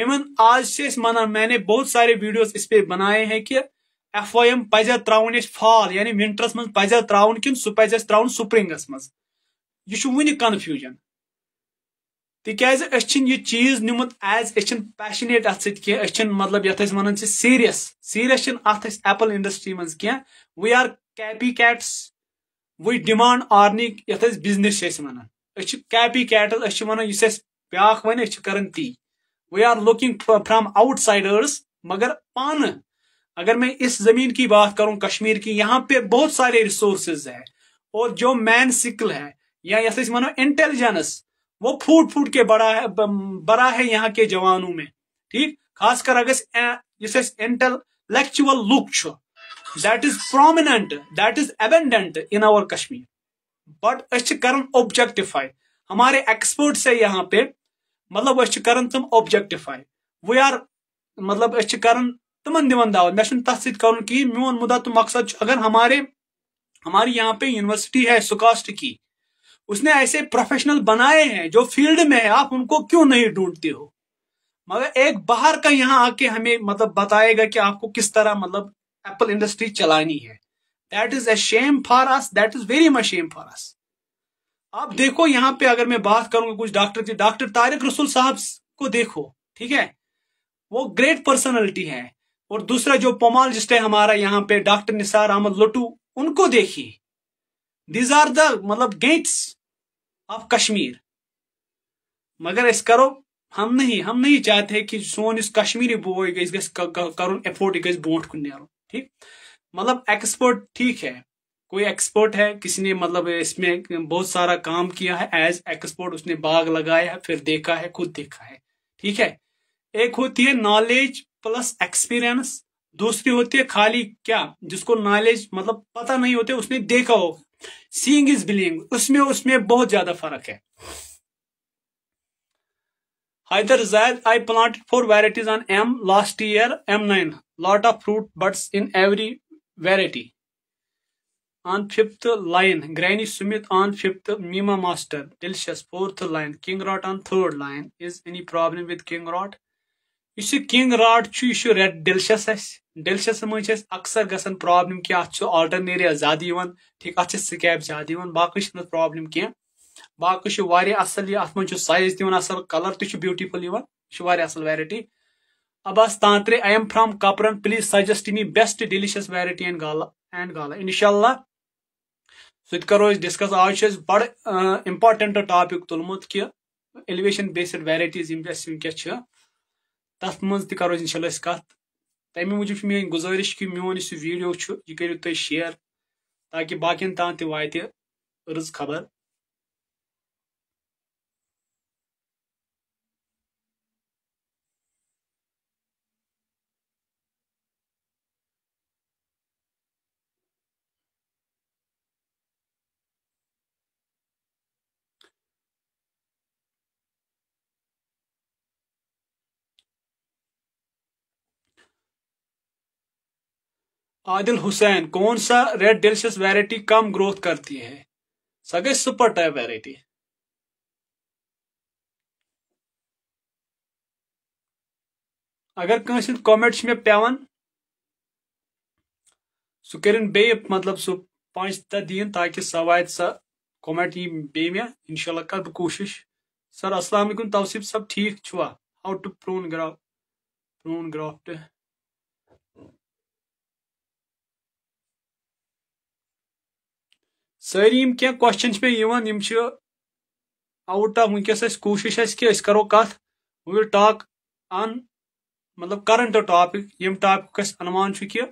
इवन आज मना मैंने बहुत सारे वीडियोस इस पे बनाए हैं कि एफ ओ एम पजे त्रोन फॉल यानी विंटरस मज पजे त्रोन कि सह पजा त्रोन स्प्रिंगस मज यह वन कन्फ्यूजन तिकाज यह चीज नुमुत एज अ पैशनेट अत सी मतलब ये वन सीरियस सीरियस अत एपल इंडस्ट्री मज क्या we are copycats we demand आर्निक ये बिजनेस वन कैपी कैटस वन ब्या वन कर ती we are looking outsiders मगर पान अगर मैं इस जमीन की बात करूं कश्मीर की यहाँ पे बहुत सारे रिसोर्सेज है और जो मैन सिकल है या ये वनो इंटेलिजेंस वो फूट फूट के बड़ा है बड़ा है यहाँ के जवानों में ठीक खासकर अगर इस intellectual look that is prominent that is abundant in our Kashmir but अस कर ऑब्जेक्टिफाई हमारे एक्सपर्ट है यहाँ पे मतलब अस कर तम ऑब्जेक्टिफाई वी आर मतलब अस कर तमन दिवन दावत मे तथ सत मोन मुदा तो मकसद अगर हमारे हमारी यहाँ पे यूनिवर्सिटी है सुकास्ट की उसने ऐसे प्रोफेशनल बनाए हैं जो फील्ड में है आप उनको क्यों नहीं ढूंढते हो मगर एक बाहर का यहाँ आके हमें मतलब बताएगा कि आपको किस तरह मतलब एप्पल इंडस्ट्री चलानी है that is a shame for us that is very much shame for us आप देखो यहाँ पे अगर मैं बात करूंगा कुछ डॉक्टर की डॉक्टर तारिक रसूल साहब को देखो ठीक है वो ग्रेट पर्सनैलिटी है और दूसरा जो पोमालजिस्ट है हमारा यहाँ पे डॉक्टर निसार अहमद लोटू उनको देखिए दीज आर द मतलब गेट्स ऑफ कश्मीर मगर इस करो हम नहीं हम नहीं चाहते कि सोन इस कश्मीरी बोए गई गस कर एफोर्ड गई बोट कुन नो ठीक मतलब एक्सपर्ट ठीक है कोई एक्सपर्ट है किसी ने मतलब इसमें बहुत सारा काम किया है एज एक्सपर्ट उसने बाग लगाया है फिर देखा है खुद देखा है ठीक है एक होती है नॉलेज प्लस एक्सपीरियंस दूसरी होती है खाली क्या जिसको नॉलेज मतलब पता नहीं होते उसने देखा हो सींग इज बिलिंग उसमें उसमें बहुत ज्यादा फर्क है Haider Zaid I planted four varieties on um last year um nine lot of fruit buds in every variety on fifth line Granny Smith on fifth मीमा master delicious fourth line King Roat on third line is any problem with King Roat इस king Roat यह red delicious delicious मे अक्सर गसन problem कि अत Alternaria ज्यादा ठीक अच्छे स्कैप ज्यादा बाकी प्रॉब्लम कह बाकी असल अत मज साइज तसल कलर त्यूटिफुल असल वैरायटी अब Abbas Tantray I am from Kapran please suggest me best delicious variety and Gala and Gala इनशाला सह करो डिस्कस आज बड़ इंपॉर्टेंट टॉपिक तुलमुत कि एलिवेशन बेस्ड वैरायटीज वेरटीज वह تَتھ منٛز تہِ کَرو اِنشاءاللہ أسۍ کَتھ تَمہِ موٗجوٗب چھِ میٛٲنۍ گُزٲرِش کہِ میون یُس یہِ ویٖڈیو چھُ یہِ کٔرِو تُہۍ شِیر تاکہِ باقیَن تام تہِ واتہِ رٕژ خبر आदिल हुसैन कौन सा रेड डेलिशियस वैरायटी कम ग्रोथ करती है सगे सुपर टाइप व्हॅरायटी अगर कंस कमेंट मे पेवन सू कर मतलब सो पांच दह दिन ताकि सवायद सा कॉमेंट यी बे मे इनशा कर कोशिश सर असल वालेकुम तौसीफ सब ठीक छुआ how to prune graft prune graft सारी यम क्या क्वेश्चन पे यवन यम छ आउट ऑफ वनकस अस कोशिश अस कि अस करो कथ वी विल टॉक ऑन मतलब करंट टॉपिक यम टॉपिक अस अनवान छ कि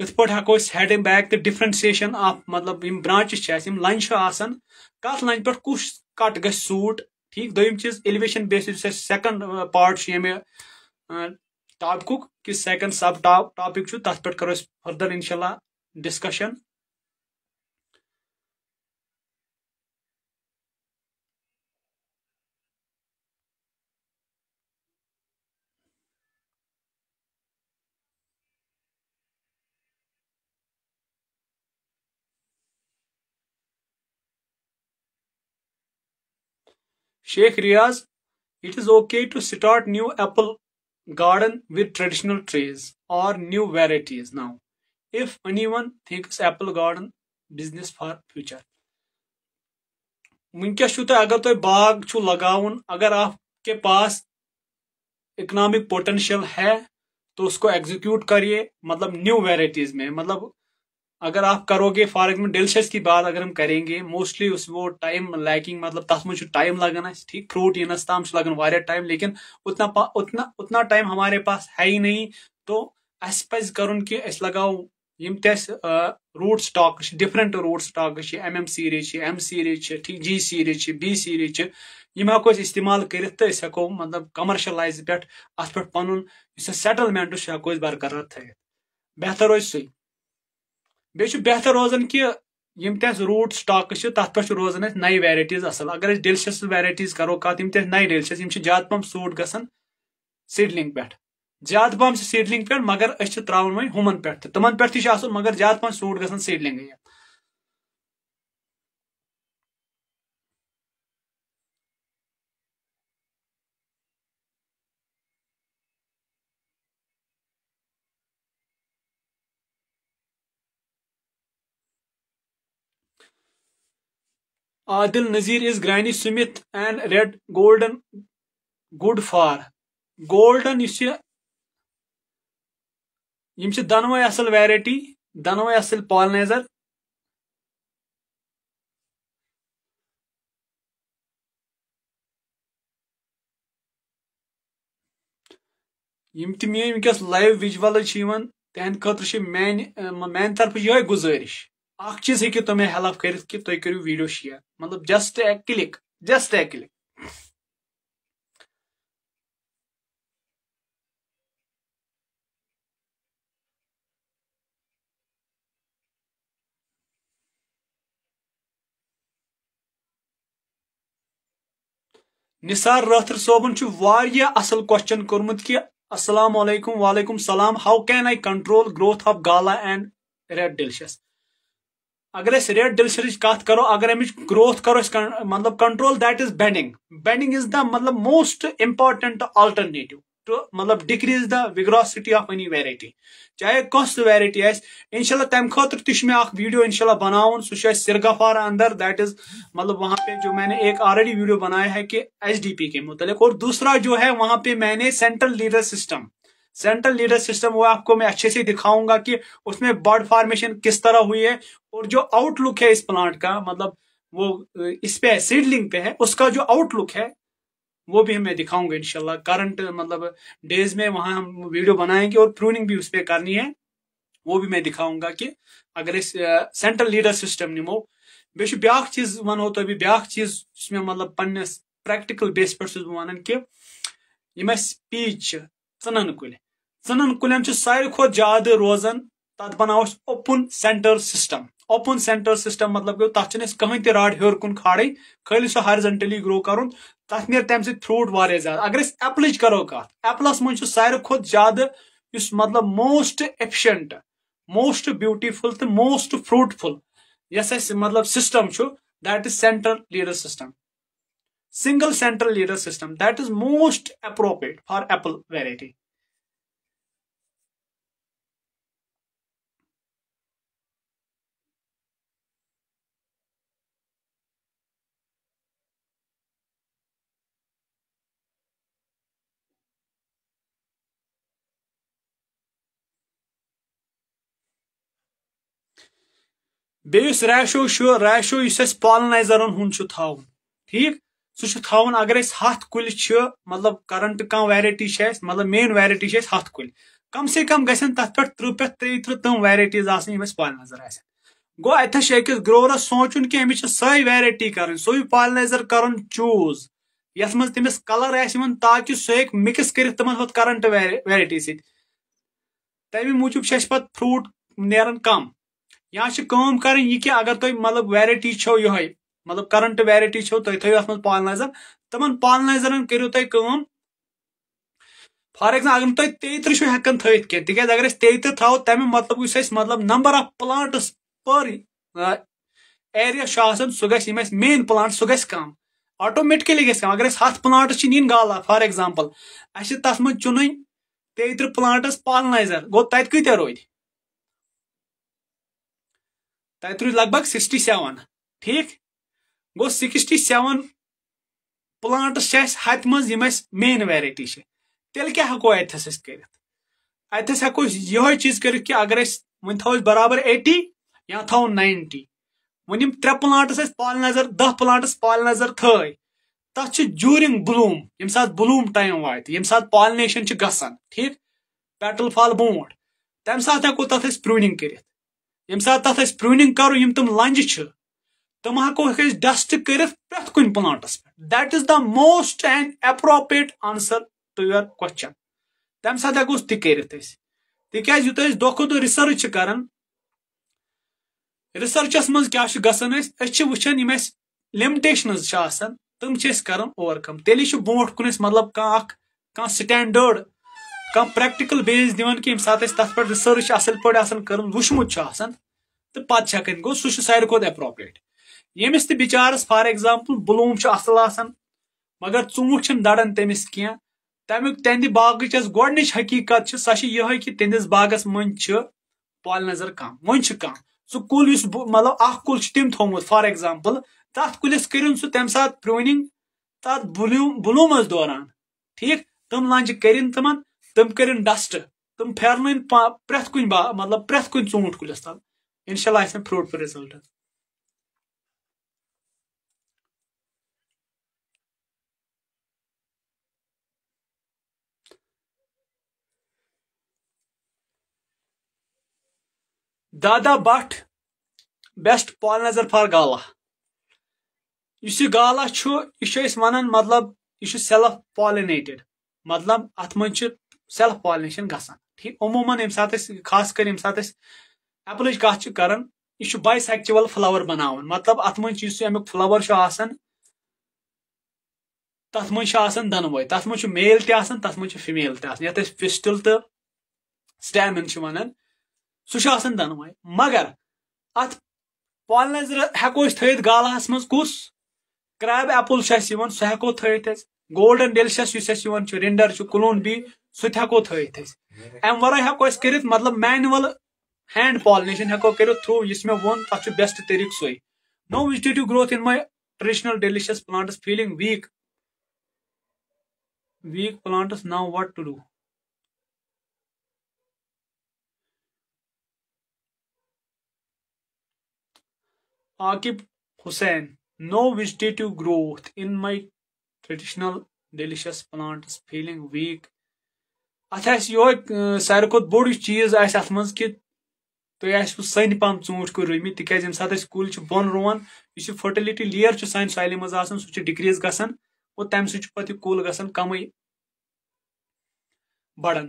कथ पे हको हेड बैक तो डिफ्रेंसिएशन ऑफ मतलब यम ब्रांचेस छ यम लाइन छ आसन कथ लाइन पे कुछ कट ग सूट ठीक दोम चीज एलिवेशन बेसिस सेकंड पार्ट ये यमे टॉपिक कि सेकंड सब टॉपिक छ तथ पे करो फर्दर इंशाल्लाह discussion Sheikh Riaz, it is okay to start new apple garden with traditional trees or new varieties now. If anyone thinks apple garden business for future. वुनकस अगर तुम बाग छु लगाउन अगर आपके पास इकोनॉमिक पोटेंशियल है तो उसको एग्जीक्यूट करिए मतलब न्यू वेराइटीज में मतलब अगर आप करोगे फॉर एग्जाम्पल डेलिशस की बात अगर हम करेंगे मोस्टली उस वो टाइम लैकिंग मतलब तथ मज टाइम लगन ठीक फ्रूट यन तम लगन वाले टाइम लेकिन उतना उतना उतना टाइम हमारे पास है ही नहीं तो अस पज कर कि लगाओ यम तूट stock different root stock M M series M series ठीक जी सीरीज बी सीरीज यम हको इस्तेमाल कर तो हको मतलब कमर्शलाइज पे अत पे पुन सेटलमेंट हको बरकरार थे बेहतर रोज सु बेहतर बेहतर रोजन कि यम रूट स्टॉक्स तथ पे रोजन अस नई वेरटीज असल अगर डिलशियस वेरटीज करो कत नई डिलशियस यम ज्यादा पम सूट गसन सीडलिंग पे ज्यादा पम सीडलिंग पे मगर अस त्रावन वह हुमन पे तमन पे मगर ज्यादा पम सूट गसन seedling Adil Nazir is Granny Smith and Red Golden good for golden इस यम से दनवे असल वैरायटी दनवे असल पॉलनाइजर यम मे वस लाइव विजुअल तिंद खुद मान मान तरफ ये गुजारिश اکھ چیٖز ہیٚکِو تُہۍ ہیٚلٕپ کٔرِتھ کہِ تُہۍ کٔرِو ویٖڈیو شِیر مطلب just a click just a click Nisar Rather صٲبن چھُ واریاہ اصل کوسچن کوٚرمُت کہِ السلام علیکم وعلیکم سلام how can I control growth of Gala and red delicious अगर अस रेट डिल्सरच कथ करो अगर अमिच ग्रोथ करो मतलब control that is bending bending is the मतलब मोस्ट इम्पॉर्टेंट अल्टरनेटिव टू मतलब decrease the vigorosity of any variety चाहे कस वेरायटी आस इनशाला तमें खुद वीडियो इनशाला बना सह सिरगफार अंदर दैट इज मतलब वहां पे जो मैंने एक ऑलरेडी वीडियो बनाया है कि एच डी पी के मुतलिक और दूसरा जो है वहां पे मैंने central leader system central leader system वो आपको मैं अच्छे से दिखाऊंगा कि उसमें बर्ड फार्मेशन किस तरह हुई है और जो आउटलुक है इस प्लांट का मतलब वो इस पे सीडलिंग पे है उसका जो आउटलुक है वो भी हमें दिखाऊंगा इनशाला करंट मतलब डेज में वहां हम वीडियो बनाएंगे और प्रूनिंग भी उस पर करनी है वो भी मैं दिखाऊंगा कि अगर इस सेंट्रल लीडर सिस्टम निमो बे ब्या चीज तो अभी ब्या चीज मे मतलब पन्नस प्रैक्टिकल बेस पे वन कि यम पीच चनन कुल चनन कुल सारे खुद ज्यादा रोजान तथा बनाओ open centre system open centre system मतलब गो तथा कहें ते राड हर कुन खाड़े खाली सो हारजेंटली ग्रो कर तथा ने तम वाले ज्यादा अगर एप्लच करो कत एपलस मं सारे खुद ज्यादा इस मतलब मोस्ट एफिशेंट मोस्ट ब्यूटीफुल तो मोस्ट फ्रूटफुल यस मतलब system that is central leader system single central leader system that is most appropriate for apple variety base ratio ratio इस पॉलनाइजरन हूं ठीक सह थावन अगर हथ कुल मतलब करंट कम वैरायटी मतलब मेन वैरायटी हथ कुल कम से कम गन तथ पे त्रुह पे त्रे त्रुह तम वैरायटीज पॉलनाइजर गो अत ग्रोवरस सोचन कि अमिश सही वैरायटी कर सो पालनाइजर कर चूज ये मज तमिस कलर आन ताकि सह हे मिक्स कर तम करंट वैरायटी समी मूजूब फ्रूट नेरान कम यहाँ कम कर अगर तुम मतलब वेरटी छो यो मतलब करंट वेरटी छो तुम थो अत पालनाइजर तम पालनाइजरन करो तुम कम फार एग्जाम्पल अगर तुम तेतर हेकान थत कह तक अगर तेतर थो तमें मतलब मतलब number of plants per area सह मेन प्लांट सह कम ऑटोमेटिकली गम अगर हथ प्लांट्स नीन गाला फार एग्जाम्पल अस तथ मज तेतर प्लांट्स पालनाइजर गो तत् कत रोद तथ रूद लग भग सिक्सटी सेवन ठीक गो सिक्सटी सेवन प्लांट्स हथ मे मेन वैरायटी से तेल क्या हको अथस कर अथस हको यो चीज कर अगर वो थो बराबर एटी या थो नाइनटी वन त्रे प्लांट्स पाल नजर दह प्लांट्स पाल नजर थ तथ जूरिंग बलूम यम सात ब्लूम टाइम वात यम सात पालनेशन ग ठीक पेट्रोल फॉल ब्रोट तम सात हको तथ प्रूनिंग करित यम सात तथ अस प्रूनिंग करो यम तुम लंज तुम हको डस्ट कर प्रथ कुन plants that is the most and appropriate answer to your question तम सात हको ति कर तिक यूत दो खो दो रिसर्च कर रिसर्चस मज क्या गसन वुचान यम लिमटेशनज तम कर ओवरकम तेल बोट कुन मतलब कह स्टैंडर्ड कम प्रैक्टिकल बेस दिवन कि साथ तथ पे रिसर्च असल पे कर वुचमुत तो पत् हेकन गो सह सारे खुद एप्रोप्रिएट यमिस तिचारस फॉर एग्जाम्पल ब्लूम असल मगर चूक दड़न तमिस कह तमुक तहद बाग गोडन हकीकत सह कि तहदिस बागस पाल नजर कम वह कम सह कुल मतलब अख कुल तम थोमुत फॉर एग्जाम्पल तथ कुलिस कर सह तम सात प्रूनिंग तथ ब्लूम ब्लूमस दौरान ठीक तम लंच कर तमन تم कर डस्ट तम फेरन प्रथ कुन बा मतलब प्रथ कुन चूंट कुलस तल इनशाला फ्रूट पर रिजल्ट दादा भट बेस्ट पॉलनाइजर फॉर गाला इस गाला वन मतलब यह सेल्फ पॉलिनेटेड मतलब अत मे सेल्फ पॉलिनेशन गसान ठीक अमूमन ये सात खास कर ये सात एपल कत यह बाइसेक्चुअल फ्लावर बना मतलब अत तो मज अमुक फ्लावर आसान तथ मज दनवे तथ मज मेल तथ मज फीमेल तथ पिस्टल तो स्टैमिन वन सह दनवे मगर अत पॉलिनाइजर हेको थत मज क्रैब एपल सह हेको थे गोल्डन डेलिशस रिंडर कुलून बी सह हेको थे अम वो हेको कर मतलब मैनुअल हैंड पॉलिनेशन हेको कर थ्रो इस मे वो तथा बेस्ट तरीक so no vegetative growth in my traditional delicious plants feeling weak weak plants now what to do Aqib Hussain no vegetative growth in my traditional delicious plants feeling weak अथ यो सारे कत बोड़ चीज अत मज कि तुम तो सन पम चूट कु रुम तक ये सात कुल बोन रोन यह फर्टिलिटी लेयर सान सॉल मज सह डिक्रीज ग और तम सत कुल ग कम बढ़ान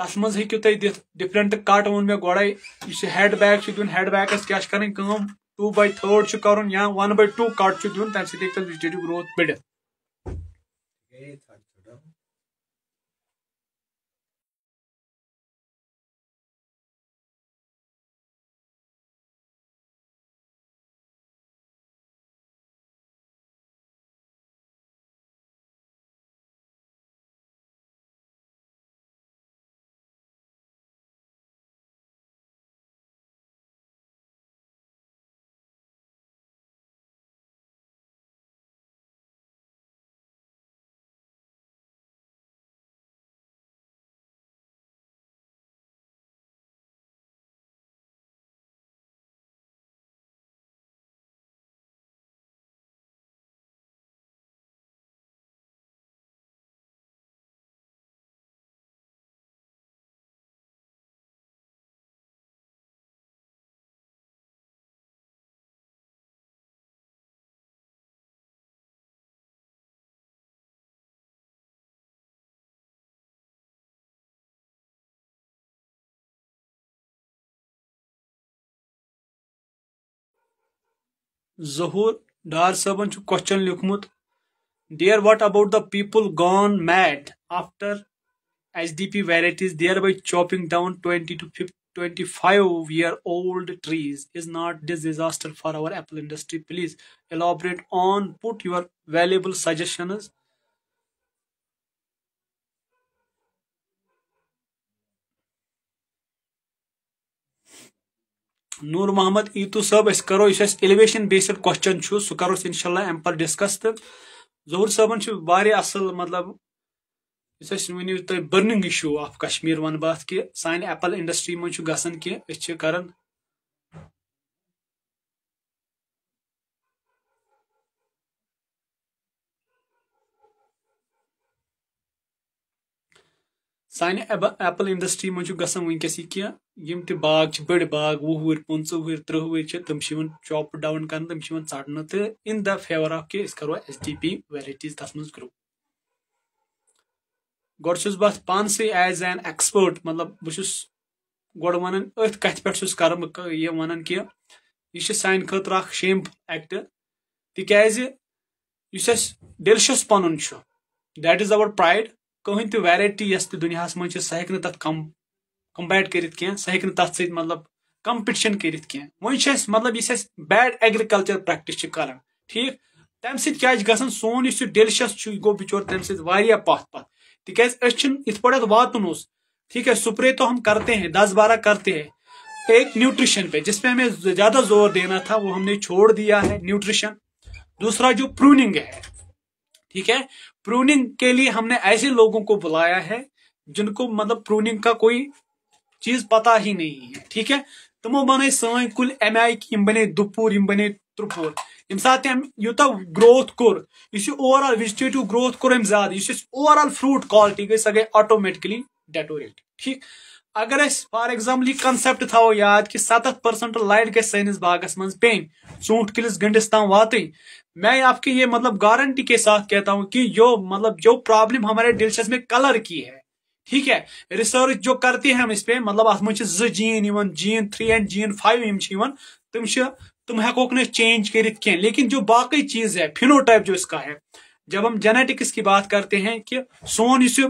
तथ मज हूँ तुम दिख डिफरेंट कट वो मे गोड़े यह हेड बैग दिन हेड बैगस क्या कर टू बै थर्ड कर वन बै टू कट दिन तम सो वेजिटेटिव ग्रोथ बढ़ ظہور ڈار صٲبن چھُ کوسچن لیوٗکھمُت dear what about the people gone mad after H D P varieties there by chopping down twenty two twenty five year old trees is not this disaster for our apple industry please elaborate on put your valuable suggestions Noor Mohammad Itoo صٲب أسۍ کَرو یُس اَسہِ ایٚلِویشن based question چھُ سُہ کَرو أسۍ اِنشاء اللہ اَمہِ پَتہٕ ڈِسکس تہٕ ظہوٗر صٲبن چھُ واریاہ اَصٕل مطلب یُس اَسہِ ؤنِو تۄہہِ بٔرنِنٛگ اِشوٗ آف کشمیٖر وَنہٕ بہٕ اَتھ کہِ سانہِ ایپل اِنڈسٹری منٛز چھُ گژھان کہِ أسۍ چھِ کران सान एपल इंडस्ट्री मे गस वस यह यम त बाग बड़ बाग वह वहर पंच वहर त्रह वहर तम चॉप डाउन कर तम ाटन तो इन द फेवर ऑफ के करो एस डी पी वटीज तथ मज ग्रो गोड़ बह पान से एज एन एक्सपर्ट मतलब बहु गोड़ वन अथ कथ पे कर यह वन कि यह सान खतर शेम एक्ट तिक डेलिशस पन दैट इज अवर प्राइड कहीं तो वैरायटी यस तो दुनिया में सह हेक तथा कम कंपैट कर कह सह हेक तथ मतलब कंपिटिशन कर कह मतलब इस बैड एग्रीकल्चर प्रैक्टिस कर ठीक तम क्या ग सोन इस डेलिशस गो बिचोर तम सह पथ पथ तिक इत पा वातन ठीक है स्प्रे तो, तो हम करते हैं दस बारह करते हैं एक न्यूट्रिशन पे जिसपे हमें ज्यादा जोर देना था वो हमने छोड़ दिया है न्यूट्रिशन दूसरा जो प्रूनिंग है ठीक है प्रूनिंग के लिए हमने ऐसे लोगों को बुलाया है जिनको मतलब प्रूनिंग का कोई चीज पता ही नहीं है ठीक है तमो तो बने सी कुल अमे कि बने दुपुर बने त्रुपुर ये सात यूत ग्रोथ कोर यह ओवरऑल वेजिटेटिव ग्रोथ कोर ज्यादा इस ओवरऑल फ्रूट क्वालिटी गई सो गई ऑटोमेटिकली डेटोरेट ठीक अगर अस फार एग्जाम्पल यह कन्सेप्ट थो याद कि सतथ पर्सेंट लाइट गई सागस मे पे चूंठ कलिस गंडिस तम वात मैं आपके ये मतलब गारंटी के साथ कहता हूं कि जो मतलब जो प्रॉब्लम हमारे डिलशस में कलर की है ठीक है रिसर्च जो करते हैं हम इस पे मतलब अत मे gene gene three and gene five तुम तुम हेको ना चेंज कर लेकिन जो बाकी चीज है फिनो जो इसका है जब हम जेनेटिक्स की बात करते हैं कि सोन इस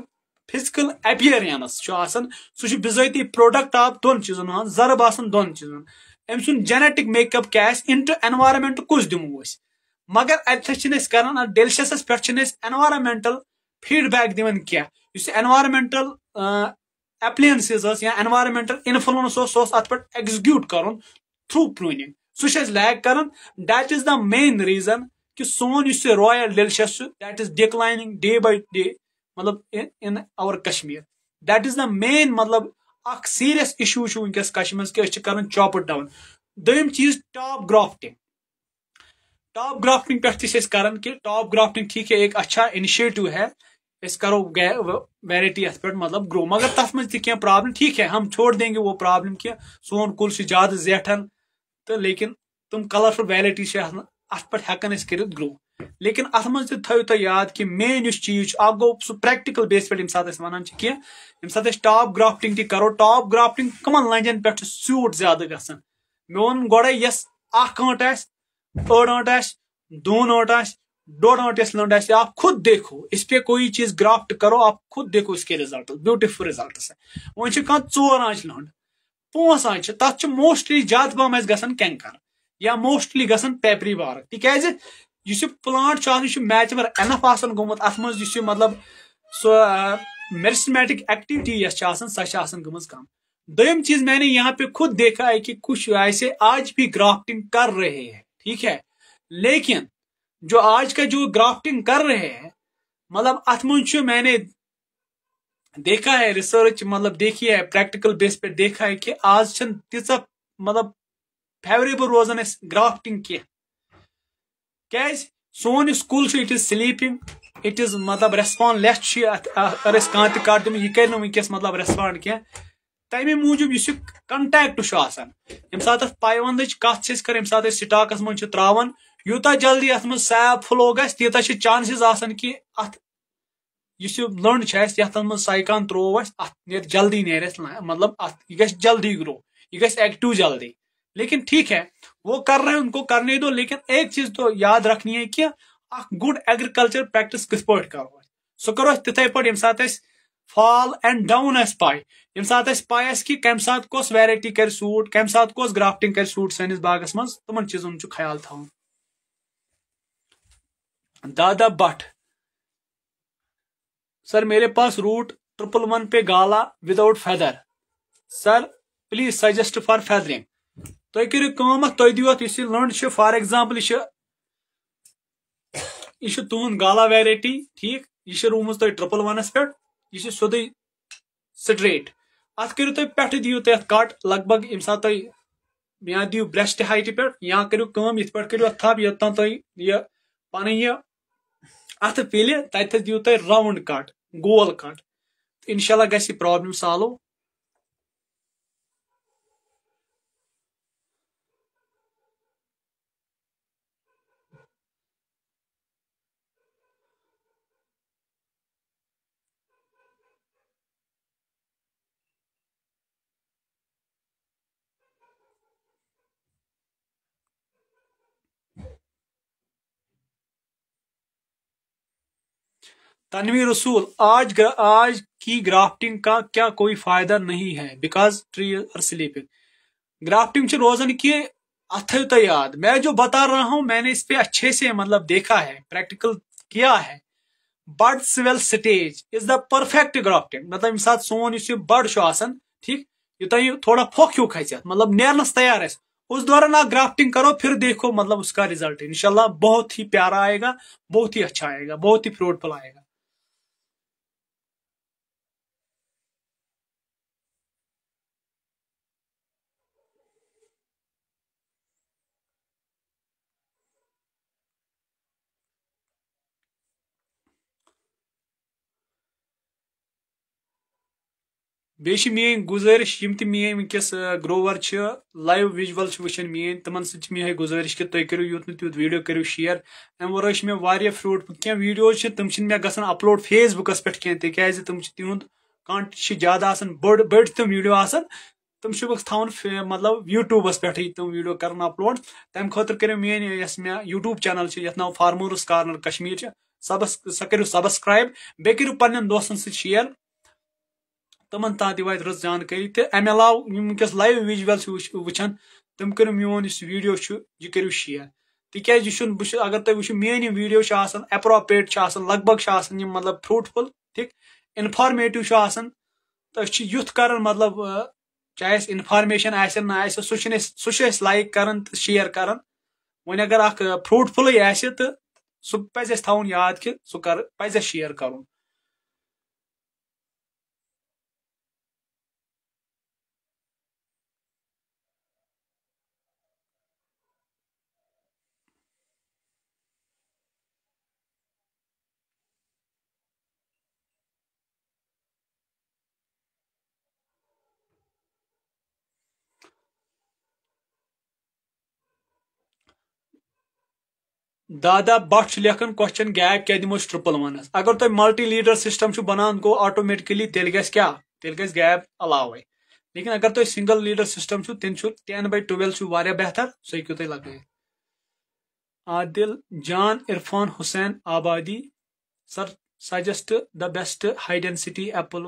फिजिकल अपीयरेंस सह बिजती प्रोडक्ट आप दोन चीजन जरब जरब दोन चीजन अम्स जेनेटिक मेकअप क्या इंटर एनवायरमेंट कुछ दिमो मगर अत कर डेलशस पे एनवारमेंटल फीडबैक दिन कह एनवारमेंटल एप्लियंसेज या एनवारमेंटल इन्फ्लुएंस अत पे एग्जीक्यूट कर थ्रू प्रूनिंग सह लैक कर that is the main reason कि सोन royal delicious that is declining day by day मतलब in our Kashmir that is the main मतलब अख सीरियस इशू वस कश्मीर कि कर चॉपड डाउन दम चीज टॉप ग्राफ्टिंग टॉप ग्राफ्टिंग पे कर टॉप ग्राफ्टिंग ठीक है एक अच्छा इनिशिएटिव है इस करो वेराइटी पे मतलब ग्रो मगर तथ मज प्रॉब्लम ठीक है हम छोड़ देंगे वो प्रॉब्लम कि सोन कुल से ज्यादा जेठन तो लेकिन तुम कलरफुल वेराइटी अत पे हेकन कर ग्रो लेकिन अत मज थो तुम याद कि मेन इस चीज गो सो प्रैक्टिकल बेस पे सात वन कम सात टॉप ग्राफ्टिंग तक करो टॉप ग्राफ्टिंग कम लंजन पे सूट ज्यादा ग मे गोड़े यस अंट आ अड़ नोट आश दो नोट आश डो नोट एस नोट आप खुद देखो इस पे कोई चीज ग्राफ्ट करो आप खुद देखो इसके रिजल्ट ब्यूटिफुल रिजल्ट वो चोर आंच नोट पांच आंच तथा मोस्टली ज्यादा पहम ग कैंकर या मोस्टली गेपरी बार तिकाज यह प्लांट मैच एनफ आ ग मतलब सो मेरसमेटिक एक्टिविटी यस गम कम दम चीज मैंने यहाँ पे खुद देखा है कि कुछ ऐसे आज भी ग्राफ्टिंग कर रहे हैं ठीक है लेकिन जो आज का जो ग्राफ्टिंग कर रहे हैं मतलब अत मैंने देखा है रिसर्च मतलब देखी है प्रैक्टिकल बेस पे देखा है कि आज छन तीसा मतलब फेवरेबल रोजन ग्राफ्टिंग कह क्या सोन school it is sleeping it is मतलब रेस्पॉन्ड लेस अगर कह तुम यह कर वस मतलब रेस्पॉन्ड कह तमे मूजूब इस कंटैक्ट ये सात पैवंद कत कर स्टाकस मज त्रावान यूत जल्दी अत मज सैप फ्लो गीत चांसेस कि अत इस लंड यथ त्रो अ जल्दी मतलब यह गि ग्रो यह गि एक्टिव जल्दी लेकिन ठीक है वो कर रहे हैं उनको करने दो लेकिन एक चीज तो याद रखनी है कि गुड एग्रीकल्चर प्रैक्टिस किस पे करो सो करो तिथे पे सात फॉल एंड डाउन पाई यम सात पाय कि कम सात कस वैरायटी कर सूट कम सात कस ग्राफ्टिंग कर सूट सैनिस बागस मज तुम चीजन ख्याल थवन दादा भट्ट सर मेरे पास रूट ट्रिपल वन पे gala without feather sir please suggest for feathering तुम करो कम तुम दिवत लंड फॉर एग्जाम्पल यह तुहद गाला वैरायटी ठीक यह रूम तुम ट्रिपल वनस पे यह सोद स्ट्रेट अत करो तुम पे तुम तथ कट लग भग ये तुम या दियो ब्रेस्ट हाइट पे या करो कम इत पे करो थप योत तुम यह पन यह अत पिल तथ दियो तुम राउंड कट गोल कट इनशा गि प्रॉब्लम सालव तनवीर रसूल आज आज की ग्राफ्टिंग का क्या कोई फायदा नहीं है because tree are sleeping grafting से रोजन की अथय तो याद मैं जो बता रहा हूं मैंने इस पे अच्छे से मतलब देखा है प्रैक्टिकल किया है bud swell stage is the perfect grafting मतलब ये साथ सोन तो इस बर्ड आसान ठीक यूत थोड़ा फोक हूँ खत मतलब नैरनस तैयार उस दौरान आप ग्राफ्टिंग करो फिर देखो मतलब उसका रिजल्ट इनशाला बहुत ही प्यारा आएगा बहुत ही अच्छा आएगा बहुत ही फ्रूटफुल आएगा بیٚیہِ چھِ میٲنۍ گُزٲرِش یِم تہِ میٲنۍ وٕنکیٚس گروور چھِ لایِو وِجول چھِ وٕچھان میٲنۍ تِمن سۭتۍ چھِ مےٚ یِہے گُزٲرِش کہِ تُہۍ کٔرِو یُتھ نہٕ تیُتھ ویٖڈیو کٔرِو شِیر اَمہِ وَرٲے چھِ مےٚ واریاہ فروٗٹ کیٚنٛہہ ویٖڈیوز چھِ تِم چھِنہٕ مےٚ گژھان اَپلوڈ فیس بُکَس پٮ۪ٹھ کیٚنٛہہ تِکیازِ تِم چھِ تِہُنٛد کانٹہِ چھِ زیادٕ آسان بٔڑ بٔڑۍ تِم ویٖڈیو آسان تِم چھِ بہٕ تھاوان مطلب یوٗٹیوٗبَس پٮ۪ٹھٕے تِم ویٖڈیو کَران اَپلوڈ تَمہِ خٲطرٕ کٔرِو میٲنۍ یۄس مےٚ یوٗٹیوٗب چینل چھِ یَتھ ناو فارمٲرٕس کارنر کشمیٖر چھِ سبس سۄ کٔرِو سَبسکرایب بیٚیہِ کٔرِو پَنٕنٮ۪ن دوستن سۭتۍ شِیر تمن تام تہِ واتہِ رٕژ زانکٲری تہٕ اَمہِ علاوٕ یِم وٕنکیٚس لایِو ویٖجوَل چھِ وٕچھان تِم کٔرِو میون یُس ویٖڈیو چھُ یہِ کٔرِو شِیر تِکیازِ یہِ چھُنہٕ بہٕ چھُس اگر تُہۍ وٕچھِو میٲنۍ یِم ویٖڈیو چھِ آسان ایپروپریٹ چھِ آسان لگ بگ چھِ آسان یِم مطلب فرٛوٗٹفُل ٹھیک اِنفارمیٹِو چھُ آسان تہٕ أسۍ چھِ یُتھ کران مطلب چاہے اَسہِ اِنفارمیشن آسہِ نہ آسہِ سُہ چھُنہٕ أسۍ سُہ چھِ أسۍ لایک کران تہٕ شِیر کران وۄنۍ اگر اکھ فروٗٹفُلٕے آسہِ تہٕ سُہ پزِ اَسہِ تھاوُن یاد کہِ سُہ کر پزِ اَسہِ شِیر کرُن दादा बट लखन क्वेश्चन गैप क्या दिमो ट्रिपल वन अगर तुम मल्टी लीडर सिस्टम बनान गो ऑटोमेटिकली तेल गैस क्या तेल गैस गैप अलाव लेकिन अगर तुम सिंगल लीडर सिस्टम तेल टेन बाई टुव बेहतर सो हूँ तुम लगे आदिल जान Irfan Hussain Abadi sir suggest the best high density apple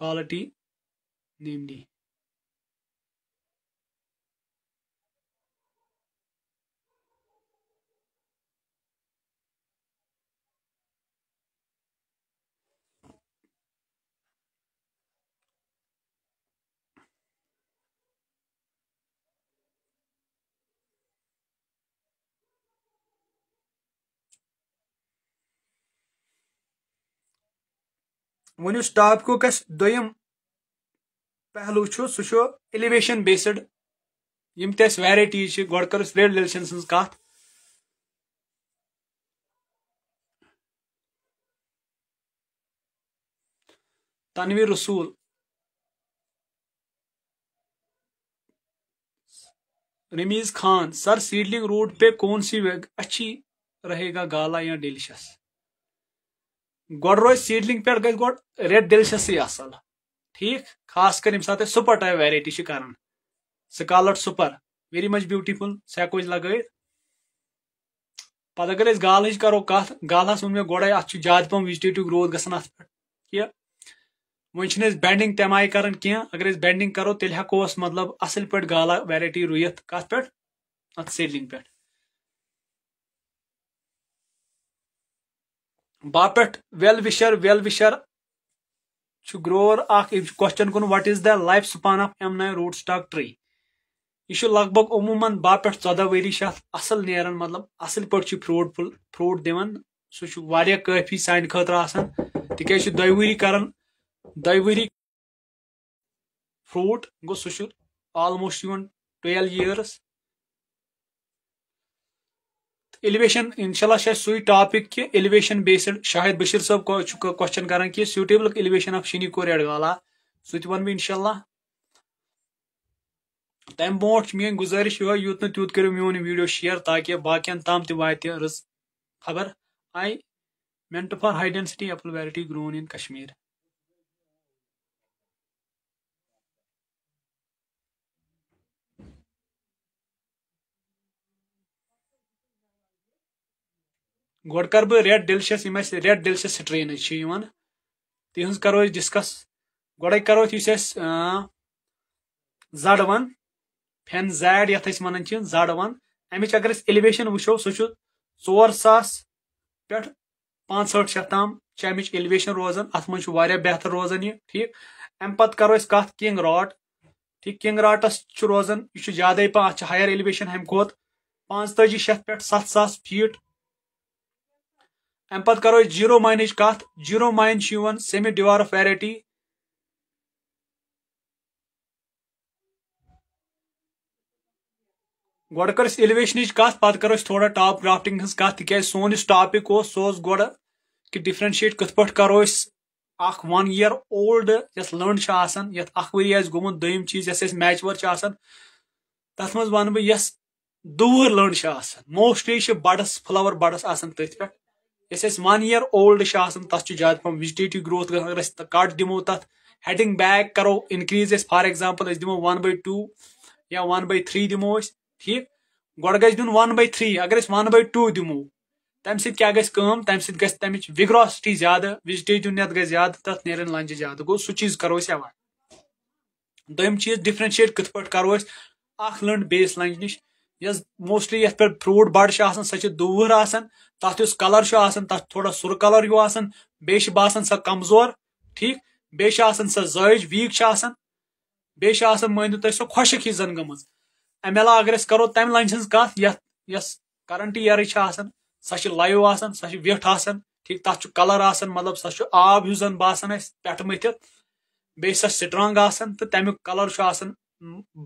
quality दी वन उस टापकुक दोयम पहलू सह एलिवेशन बेस्ड यम तेस वैरायटीज गोड़ कर रेड लेशन हज कत Tanveer Rasool Rameez Khan sir seedling root पे कौन सी अच्छी रहेगा गाला या डिलीशियस गोड़ रोज सीडलिंग पे गो गोड़ रेत दिलचस्पी असल ठीक खास कर सुपर टाइप वेरायटी करान scarlet super very much beautiful सह हेको लगे पे अगर गाल करो कथ गाल वो मे गोड़े अच्छे ज्यादा पम विजिटेटिव ग्रोथ गसान बैंडिंग तम आई कर अगर बैंडिंग करो तेल हेको मतलब असल पे गाल वेरायटी रुत कत पे अत सीडलिंग पे बापेट well wisher well wisher grower question कुन what is the life span of M nine rootstock tree यह लग भग अमूमन बापे चौदह वरी असल नेरान मतलब असल पे फ्रूट फुल फ्रूट दिवन सफी सान खान तिक दि वरी कर दि वरी फ्रूट गो सह आलमोस्ट टुवेल्व इयर्स एलिवेशन इनशाला सुई टॉपिक कि एलिवेशन बेस्ड शाहिद बशीर सब क्वेश्चन करान कि सूटेबल एलिवेशन ऑफ शिनीकोर एडगाला सह वन बह इनशाला तम बो मे गुजारिश यो यूत न्यूत करो मोन वीडियो शेयर ताकि बाकियन तम त रज खबर आई मेंट for high density apple variety grown in Kashmir गोड कर बह रेड डिलशियस यम रेड डिलशियस स्ट्रीनज तिहज करो डिस्कस गोडे करो इस जड वन फेन जैड ये वन जड वन अमिच अगर एलिवेशन वो सह ओर सास पे पांच शत तम अमिच एलिवेशन रोजान अत मे बेहतर रोजान यह ठीक अम पत् करो कत किंग रॉट ठीक किंग रॉटस रोजान यह ज्यादा पा हायर एलिवेशन हम खोत पांच शत पे सत सास फीट अम पत् करो जीरो माइन कथ zero nine semi dwarf of variety गोड़ कर एलिवेशन कथ पत् करो थोड़ा टॉप ग्राफ्टिंग हज कत तिक सोन इस टॉपिक सो गोड़ कि डिफ्रेंशिएट कथ पे करो अख वन ईयर ओल्ड यस लंड आसान यथ अख वरी आज गोमुत दोम चीज यस मैच वर आसान तथ मन वन बह यस दूर लंड मोस्टली बड़स फ्लावर बड़स आसान तथ पे यस वन ईयर ओल्ड तथा ज्यादा पा विजिटेटिव ग्रोथ अगर कट दमो तथ हेडिंग बैक करो इनक्रीज फॉर एग्जाम्पल दमो वन बै टू या वन बै थ्री दमो ठीक गोड गु वन बै थ्री अगर वन बै टू दमो तम सत क्या गम तम सत गम विग्रोसिटी ज्यादा विजिटेटिव नेट गई ज्यादा तथ नेरन चीज करो एवॉइड करो लंड बेस लंज नश मोस्टली ये पे फ्रूट बड़ तथ यस कलर तथ थोड़ा सुर कलर हूँ बेस बसान सो कमजोर ठीक बेसान सो जज वीक बेसान मान तुम सो खोशक ही जन गम अमेल अगर करो तम लंज हज कत यस करंट ईयर सो लाइव सो वेठ ठीक तथ कलर मतलब सो आब हूँ जन बसान पेट मथित बे सो स्ट्रांग तो तमिक कलर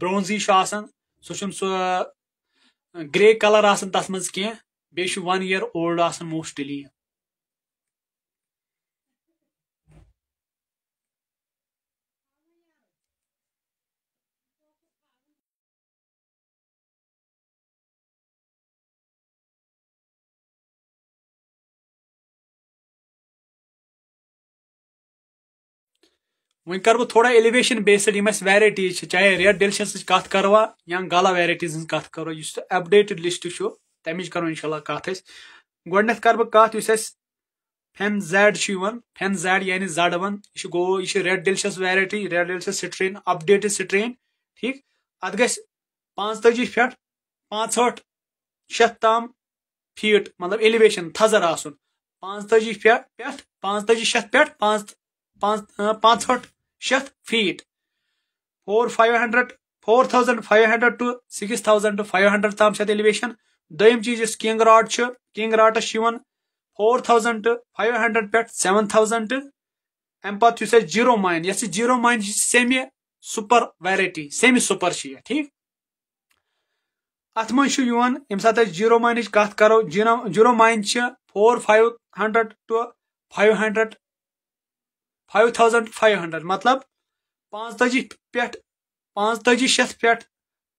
ब्रोंजी सो ग्रे कलर तथ मज कह बेच वन ईयर ओल्ड आसन मोस्टली वन कर बह थोड़ा एलिवेशन बेस्ड यम वैरायटीज चाहे रेड डेलिशस कत करवा या गला वैरायटीज कत करो अपडेटेड लिस्ट तमच करो इनशाला कत गोडनेथ कर बहु कत फेन जैड फेन जैड यानि जड वन यह गो यह red delicious variety red delicious strain updated strain ठीक अत ग पांच तजी पे पांच शत तम फीट मतलब एलिवेशन थजर आसन पांच तजी पे पांच शत पे पांच पांच शत feet four five hundred four thousand five hundred to six thousand to five hundred तम एलिवेशन दोम चीज इस king roat king roats four thousand five hundred पे सेवन थाउजेंड अम पे जीरो माइन ये zero nine semi super variety semi super ये ठीक अत मन ये सात जीरो माइन कथ करो zero zero nine four five hundred to five hundred five thousand five hundred मतलब पाँच पे पाँच शत पे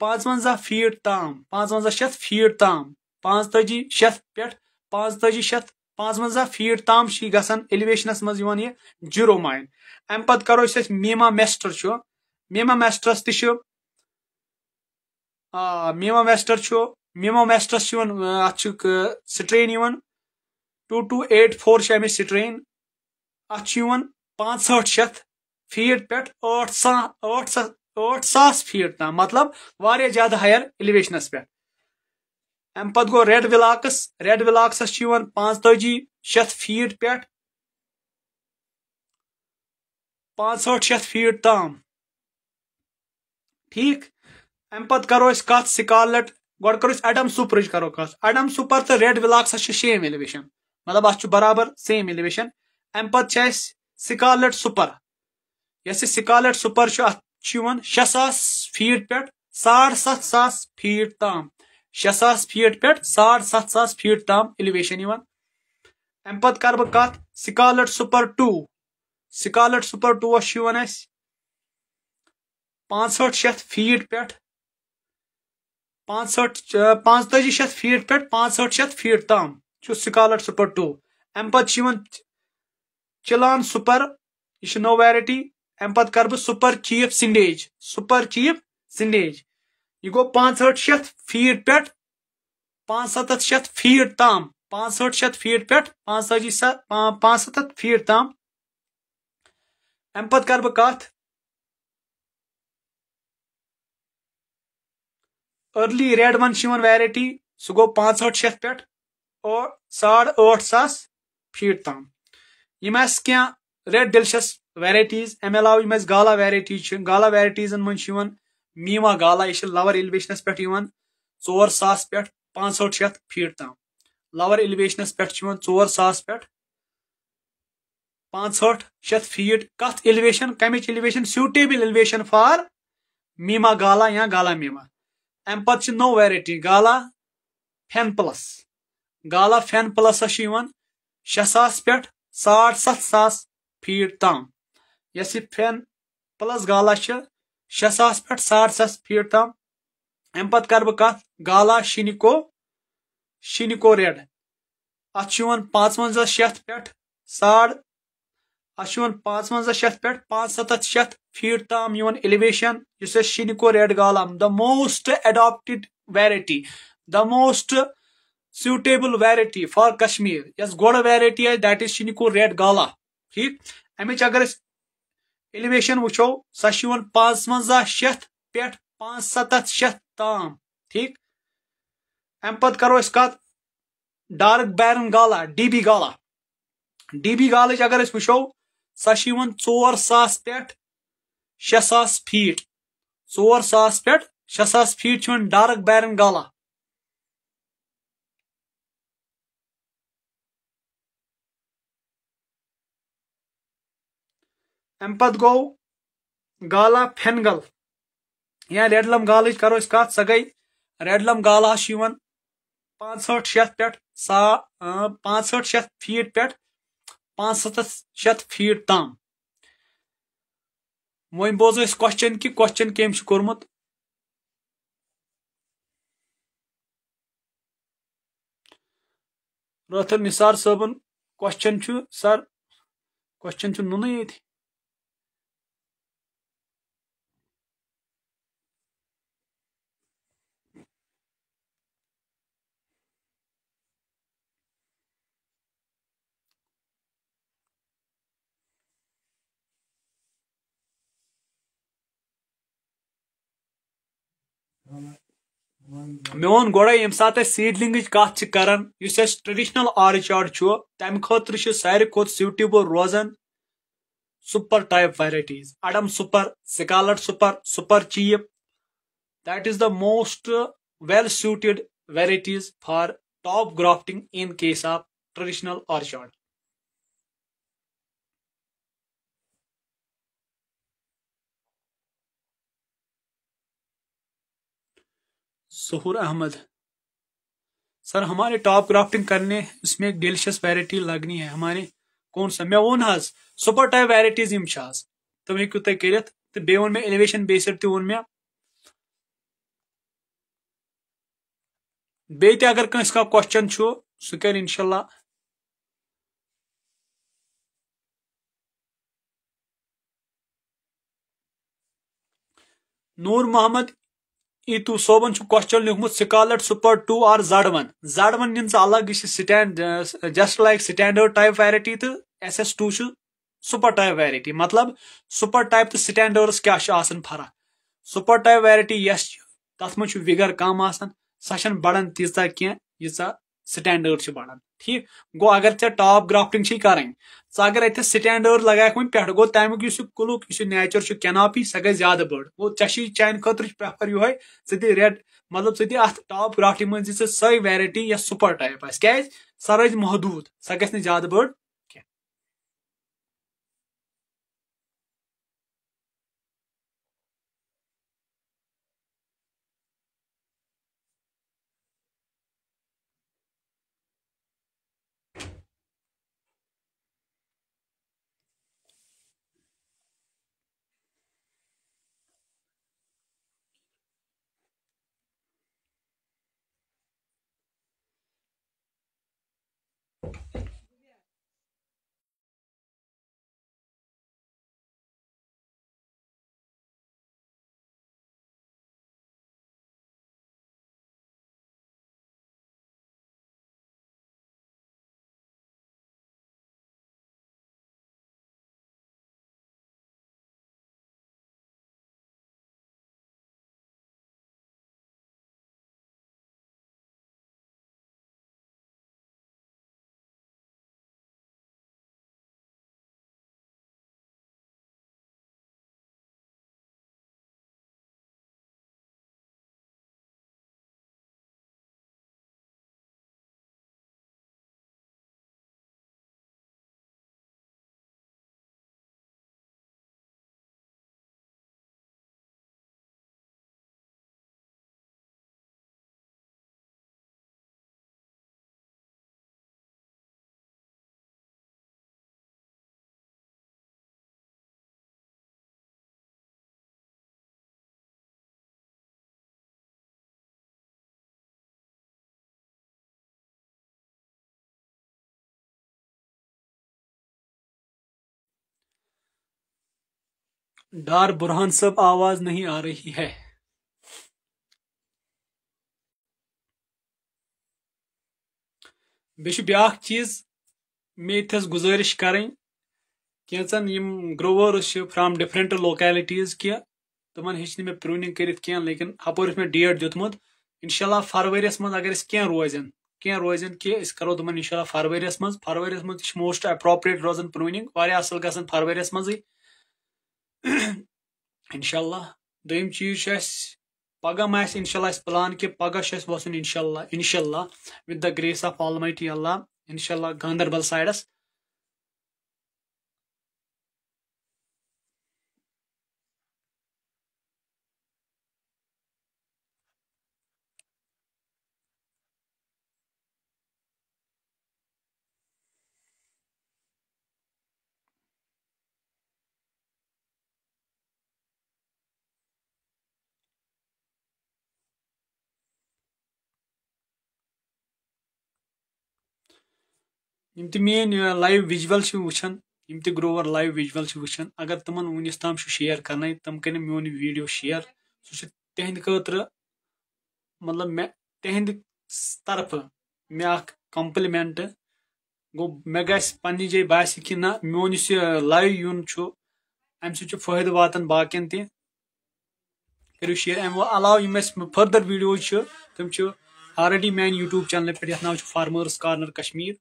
پانٛژوَنٛزاہ فیٖٹ تام پانٛژوَنٛزاہ شیٚتھ فیٖٹ تام پانٛژتٲجی شیٚتھ پٮ۪ٹھ پانٛژتٲجی شیٚتھ پانٛژوَنٛزاہ فیٖٹ تام چھُ یہِ گژھان ایٚلِویشنَس منٛز یِوان یہِ جیٖرو مایِن اَمہِ پَتہٕ کَرو أسۍ أسۍ میٖما میسٹر چھُ میٖما میسٹرس تہِ چھُ آ میٖما میسٹر چھُ میٖما میسٹرس چھُ یِوان اَتھ چھُ سٹرین یِوان ٹوٗ ٹوٗ ایٹ فور چھِ اَمِچ سٹرین اَتھ چھُ یِوان پانٛژہٲٹھ شیٚتھ فیٖٹ پٮ۪ٹھ ٲٹھ سا ٲٹھ ساس ٲٹھ ساس فیٖٹ تام مطلب واریاہ زیادٕ ہایر ایلویشنس پٮ۪ٹھ اَمہِ پتہٕ گوٚو ریڈ وِلاکٕس ریڈ وِلاکسس چھُ یِوان پانٛژتٲجی شیٚتھ فیٖٹ پٮ۪ٹھ پانٛژہٲٹھ شیٚتھ فیٖٹ تام ٹھیٖک اَمہِ پتہٕ کرو أسۍ کتھ سکالٹ گۄڈٕ کرو أسۍ اڈم سُپرٕچ کرو کتھ اڈم سُپر تہٕ ریڈ وِلاکسس چھِ سیم ایلویشن مطلب اتھ چھُ برابر سیم ایلویشن اَمہِ پتہٕ چھِ اَسہِ سکالٹ سُپر یۄس یہِ سکالٹ سُپر چھُ اتھ चुन शे सास फीट पे साढ़ सत सास फीट तम शे सास फीट पे साढ़ सत सास फीट तम एलिवेशन अम पत् कर बह कत scarlet super two scarlet super two अस पांच शत फीट पे पांसठ पांच शत फीट पे पांच शत फीट तम सिकालट सुपर टू अम पे चिलान सुपर यह नो वैरटी अम पत् कर super chief sandidge super chief sandidge यह गो पांसठ शत फीट पे पांसत शत फीट तम पांसठ शत फीट पे पांसि पांसत फीट तम अम पत् कर अर्ली रेड वन वैरायटी सह गो पांसठ शत पे और साढ़ ठ सास फीट तम यम रेड डिलशस ویرایٹیٖز اَمہِ علاوٕ یِم اَسہِ گالا ویرایٹی چھِ گالا ویرایٹیٖزَن منٛز چھِ یِوان میٖما گالا یہِ چھِ لَوَر ایلویشنَس پٮ۪ٹھ یِوان ژور ساس پٮ۪ٹھ پانٛژہٲٹھ شیٚتھ فیٖٹ تام لَوَر ایلویشنَس پٮ۪ٹھ چھِ یِوان ژور ساس پٮ۪ٹھ پانٛژہٲٹھ شیٚتھ فیٖٹ کَتھ ایلویشن کَمِچ ایلویشن سیوٗٹیبٕل ایلویشن فار میٖما گالا یا گالا میٖما اَمہِ پَتہٕ چھِ نو ویرایٹی گالا فین پٕلس گالا فین پٕلسَس چھِ یِوان شیٚے ساس پٮ۪ٹھ ساڑ سَتھ ساس فیٖٹ تام यस यह फेन प्लस गाला शे सास पे साड़ सा फीट तम अम पत् कर बह गाला शिनिको शिनिको रेड अच्छा पांचवंजा शत पे साड़ अच्छा पांचवंजा शत पे पांच सतत शत फीट तम एलिवेशन इस शिनिको रेड गालम the most adopted variety the most suitable variety for Kashmir Yes, गोड़ variety is that is shinico red gala. ठीक अमिच अगर एलिवेशन वो सो पांचवंजा शेथ पे पांच सतथ शेथ ताम ठीक अम पत् करो कत dark baron gala D B gala D B गाल अगर वो सो चोर सास पे शे सास फीट चोर सास पे शे सास फीट डार्क बैरन गाला अम पत् गो गाला फेनगल या रेडलम गाल करो कत सो गई रेडलम गाला पांसठ शत पे सा पांसठ शत फीट पे पांसठ शत फीट तम वो बोजो क्वेश्चन कि क्वेश्चन कम कोर्मुत रतुल निसार सबन क्वेश्चन सर क्वेश्चन नुन ये थी। میون گۄڈے ییٚمہِ ساتہٕ أسۍ سیٖڈلِنٛگٕچ کَتھ چھِ کران یُس اَسہِ ٹرٛیڈِشنَل آرچاڈ چھُ تَمہِ خٲطرٕ چھُ ساروی کھۄتہٕ سیوٗٹیبٕل روزان سُپر ٹایپ ویرایٹیٖز اَڈم super scarlet super super chief that is the most well suited varieties for top grafting in case of traditional orchard Zahoor Ahmad sir हमारे टॉप क्राफ्टिंग करने इसमें एक डिलिशियस वैरायटी लगनी है हमारे कौन सा तो मैं वोन हज सुपर टाइप वैरायटीज यम तुम हेको तुम कर एलिवेशन बेसड तो वोन मे बे अगर कंस का क्वेश्चन छु सु कर इंशाल्लाह नूर मोहम्मद ईतू सोबन क्वेश्चन लिखमुत स्कॉलर सुपर टू आर जड वन जड वन इन अलग यह stand just like standard type variety तो S S two super type variety मतलब सुपर टाइप तो स्टैंडर्ड्स क्या फरक सुपर टाइप वैरायटी यस तथ मे कम सो बड़ान तीचा कह यीचा स्टैंडर्ड बढ़ान ٹھیک گو اگر ژے ٹاپ گرافٹنگ چھی کریں ژٕ اگر اتھس سٹینڈٲرڈ لگایکھ وۄنۍ پٮ۪ٹھ گوٚو تمیُک یُس یہِ کُلُک یُس یہِ نیچر چھُ کیناپی سۄ گژھِ زیادٕ بٔڑ گوٚو ژےٚ چھُے چانہِ خٲطرٕ چھُ پرٛیفر یِہوے ژٕ دِ ریڈ مطلب ژٕ دِ اتھ ٹاپ گرافٹنگ منٛز دِ ژٕ سۄے ویرایٹی یۄس سُپر ٹایپ آسہِ کیازِ سۄ روزِ محدوٗد سۄ گژھِ نہٕ زیادٕ بٔڑ डार बुरहान सब आवाज नहीं आ रही है बेच ब्या चीज मे इथस गुजारिश करें कैंसन यम ग्रोवर्स फ्राम डिफरेंट लोकेलिटीज क्या तम तो हेच मे प्रूनिंग कर क्या लेकिन हपर मे डेट दितमुत इनशाला फरवरीस मज अगर क्या रोजन क्या रोजन कि करो तुम इनशा फरवरीस मज फरवरीस मोस्ट एप्रोप्रिएट रोजन प्रूनिंग असल ग फरवरीस मजे اِنشاء اللہ دوٚیِم چیٖز چھُ اَسہِ پَگاہ ما آسہِ اِنشاء اللہ اَسہِ پٕلان کہِ پَگاہ چھُ اَسہِ وَسُن اِنشاء اللہ اِنشاء اللہ وِد دَ گریس آف آل مایٹی اللہ اِنشاء اللہ گاندربل سایڈَس यम मेन लाइव विजुअल वुचन यम ग्रोवर लाइव विजुअल वुचन अगर तमन वनस तम शेयर करना तम कर मोन वीडियो शेयर सह तिंद खतर मतलब मे तिंद तरफ मे कम्प्लीमेंट गो मे ग पे जाय बस कि ना मोन इस लाइव यून अम सो फायदे वातान बाकन त करू शेयर अमो अलाव फर्दर वीडियो तम ऑलरेडी मान यूट्यूब चैनल पे ये नाव फार्मर्स कॉर्नर कश्मीर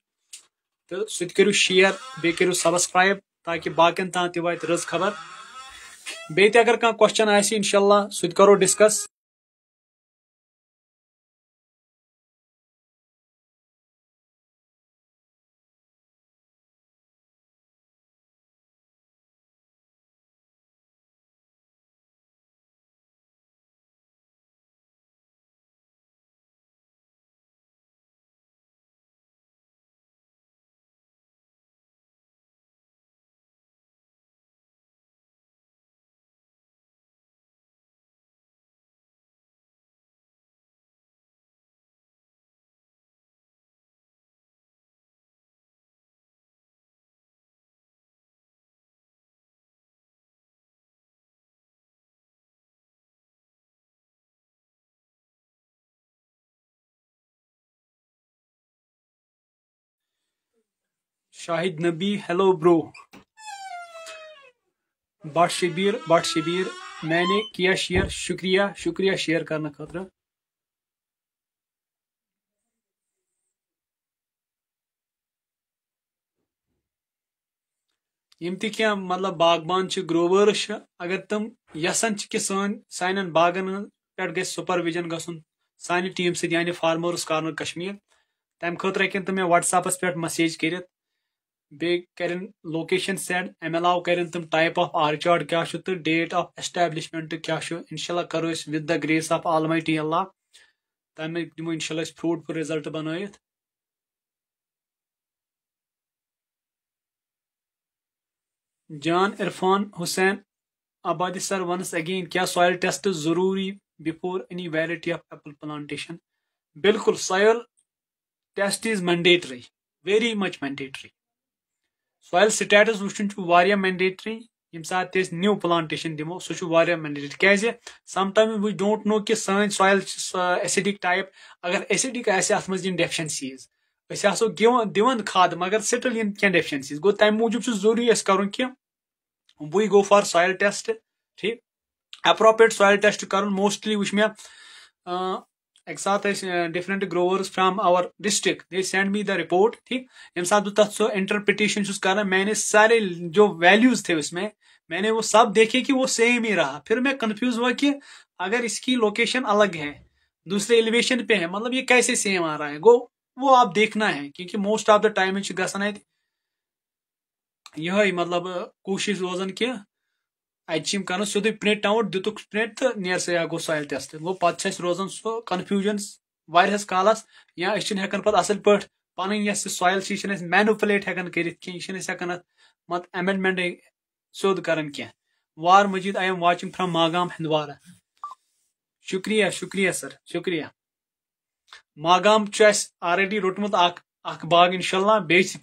تہٕ سُہ تہِ کٔرِو شِیر بیٚیہِ کٔرِو سَبسکرایب تاکہِ باقین تام تہِ واتہِ رٕژ خبر بیٚیہِ تہِ اگر کانٛہہ کوسچن آسہِ اِنشاء اللہ سُہ تہِ کَرو discuss Shahid Nabi hello bro Butt Shabir Butt Shabir मैंने किया शेयर शुक्रिया शुक्रिया शेयर करने खतर यम त क्या मतलब बागबान ग्रोवर्स अगर तम यसन कि सान बागन पे गए सुपरविजन ग सानी टीम सानी फार्मर्स कॉर्नर कश्मीर तम खुद हकन तुम मे वट्सपस पे मसेज करित بیٚیہِ کَرن لوکیشن سینڈ اَمہِ علاوٕ کَرن تِم ٹایپ آف آرچاڈ کیٛاہ چھُ تہٕ ڈیٹ آف ایسٹیبلشمینٹ کیٛاہ چھُ اِنشاء اللہ کَرو أسۍ with the grace of almighty ٹی اللہ تَمہِ دِمو اِنشاء اللہ أسۍ فرٛوٗٹ فُل رِزلٹ بَنٲیِتھ جان عرفان حُسین آبادی سر وَنٕس اگین کیٛاہ سویِل ٹیسٹ ضروٗری بِفور أنی ویلٹی آف ایپٕل پٕلانٹیشن بِلکُل soil test is mandatory very much mandatory soil status वुचन वारिया मैंडेटरी यम सात न्यू प्लांटेशन दिमो सारे मैंडेटरी क्या समटाइम्स वी डोंट नो कि सान सॉयल एसिडिक टाइप अगर एसिडिक अत मज डेफिशनसीज असो दिवन खाद मगर स्टिल इन क्या डेफिशनसीज गो तम मूजूब जरूरी कर we go for soil test ठीक अप्रोप्रिएट सॉयल टेस्ट कर मोस्टली वह मैं Uh, साथ different growers from our district they send me the report ठीक ये साथ तथा सो इंटरप्रिटेशन कर मैंने सारे जो वैल्यूज थे उसमें मैंने वो सब देखे कि वो सेम ही रहा फिर मैं कंफ्यूज हुआ कि अगर इसकी लोकेशन अलग है दूसरे एलिवेशन पे है मतलब ये कैसे सेम आ रहा है गो वो आप देखना है क्योंकि मोस्ट ऑफ द टाइम गसान ये मतलब कोशिश रोजन कि अच्छी कर सो प्रिंट आउट दुख प्रिंट तो नियर से गो सॉल टेस्ट गो पे रोजान सो कन्फ्यूजन वारिहस कालस या हेकान पा असल पा पन सॉल यह मेनुपलेट हेकान कर एमेंडमेंट सोद कर वार Majeed I am watching from Magam Handwara शुक्रिया शुक्रिया सर शुक्रिया मागाम चु आलरेडी रोटमुत बाग इनशल्ला बेच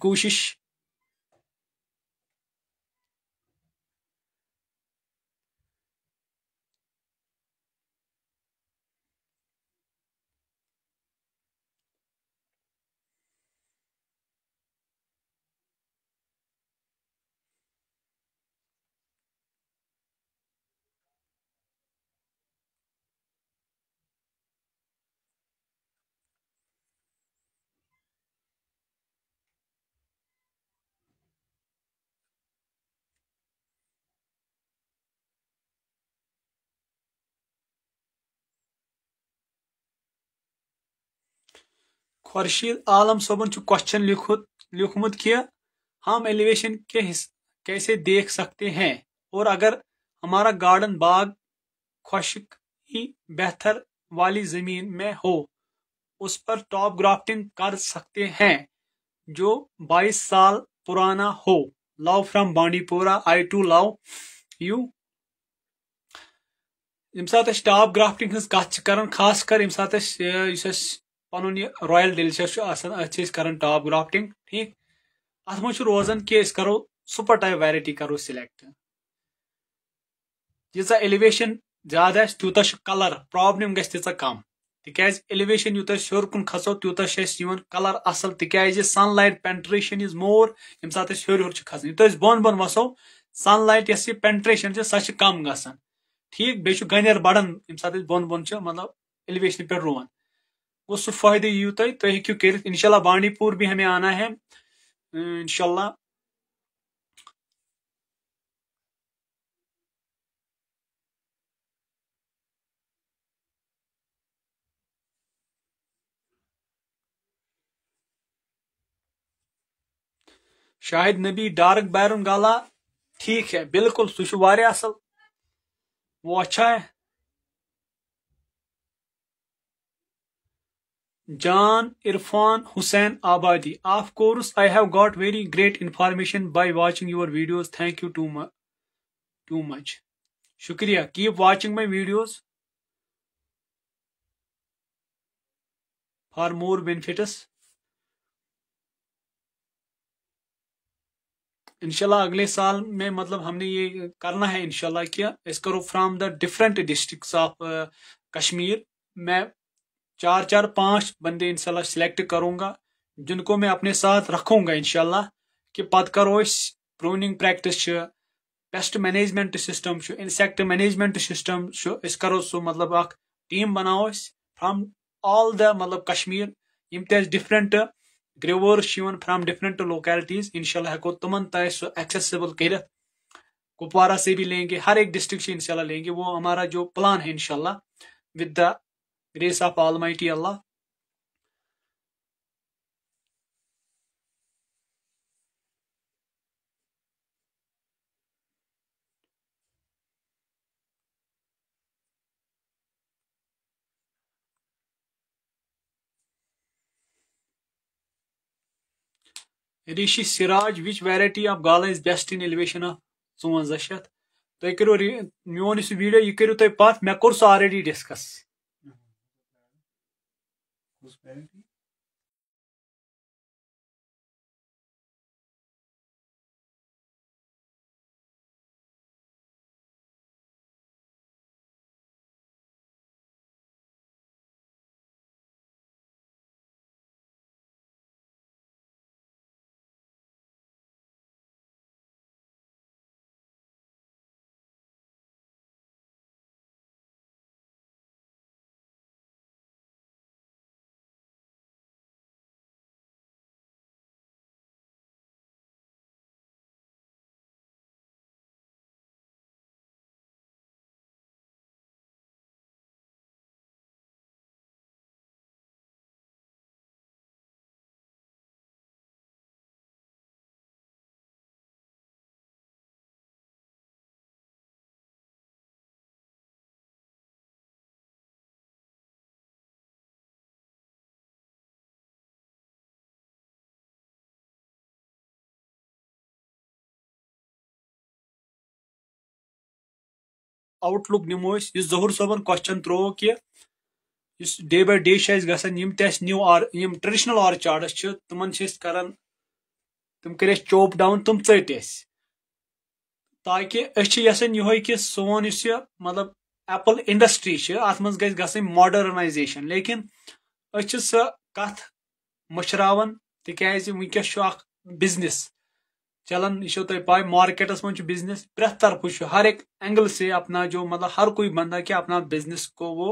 खुर्शीद आलम सोबन क्वेश्चन लिखुत लिखुमत कि हम एलिवेशन के कैसे देख सकते हैं और अगर हमारा गार्डन बाग खुशक बेहतर वाली जमीन में हो उस पर टॉप ग्राफ्टिंग कर सकते हैं जो 22 साल पुराना हो love from Bandipora I too love you यम सात टॉप ग्राफ्टिंग हज कर खास कर यम साथ पन यह रॉयल डिलीशियस अथ टॉप ग्राफ्टिंग ठीक अत मे रोजान कि करो सुपर टाइप वैरायटी करो सिलेक्ट तीस एलिवेशन ज्यादा तूत कलर प्रॉब्लम गि तीस कम तेज एलिवेशन यूत हर कुन खसो तूत कलर असल तेज sunlight penetration is more ये सात हर हर खसान यूत बोन बोन वसो सन लाइट यस पेंट्रेशन कम ग ठीक बेच गर बढ़ान ये सात बोन बोन मतलब एलिवेशन पे रोन उस फायदे यू तुम तो तुम हेकू कर इनशाला बांडी पुर भी हमें आना है अं, इनशाला शाहिद नबी डार्क बैरुन गाला ठीक है बिल्कुल सह असल वो अच्छा है John Irfan Hussain Abadi. Of course, I have got very great information by watching your videos. Thank you too much. Too much. Shukriya. Keep watching my videos for more benefits. इंशाल्लाह अगले साल में मतलब हमने ये करना है इंशाल्लाह क्या इस करो from the different districts of Kashmir मैं चार चार पांच बंदे इनशाला सिलेक्ट करूंगा जिनको मैं अपने साथ रखूंगा इनशाला कि पत करो pruning practice pest management system insect management system करो सो मतलब अख टीम बनाओ फ्रॉम ऑल द मतलब कश्मीर यम different growers from different localities इनशाला हेको तुम तय एक्सेबल कर कुपवारा से भी लेंगे हर एक डिस्ट्रिक्ट से इनशाला लेंगे वो हमारा जो प्लान है इनशाला with the Grace of Almighty Allah. Rishi Siraj, which variety of gala is best in elevation of 54 shit? तुम करो मेन वीडियो यह करो तुम पथ मे कोर सो already discuss prosperity outlook नमो जहूर सोबन क्वेश्चन त्रो कि डे बाय डे ग new or traditional orchards कर तम कर चोप डाउन तुम चट ताकि यसन यो कि सोन मतलब एपल इंडस्ट्री अत मज ग मॉडर्नाइजेशन लेकिन सह कथ मशरावन तिक वस बिजनेस चलन यह छो तुम पाए मार्केटस मं बिजनेस प्रेथ तरफ हर एक एंगल से अपना जो मतलब हर कोई बंदा क्या अपना बिजनेस को वो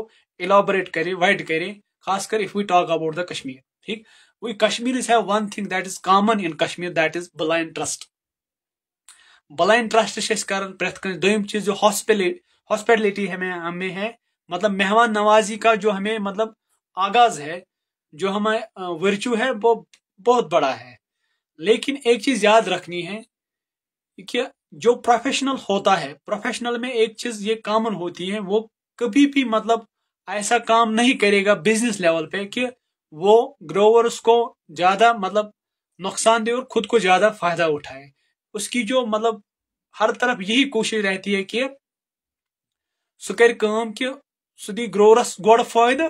इलाबोरेट करे वाइड करे खास कर if we talk about the Kashmir ठीक we Kashmir is one thing that is common in kashmir that is blind trust blind trust छ अस करन प्रथ कन चीज जो हॉस्पिटलिटी हमें हमें है मतलब मेहमान नवाजी का जो हमें मतलब आगाज है जो हमें वर्चू है वो बहुत बड़ा है लेकिन एक चीज याद रखनी है कि जो प्रोफेशनल होता है प्रोफेशनल में एक चीज ये कॉमन होती है वो कभी भी मतलब ऐसा काम नहीं करेगा बिजनेस लेवल पे कि वो ग्रोवर्स को ज्यादा मतलब नुकसान दे और खुद को ज्यादा फायदा उठाए उसकी जो मतलब हर तरफ यही कोशिश रहती है कि सु कर काम कि सु दी ग्रोवरस गोड़ फायदे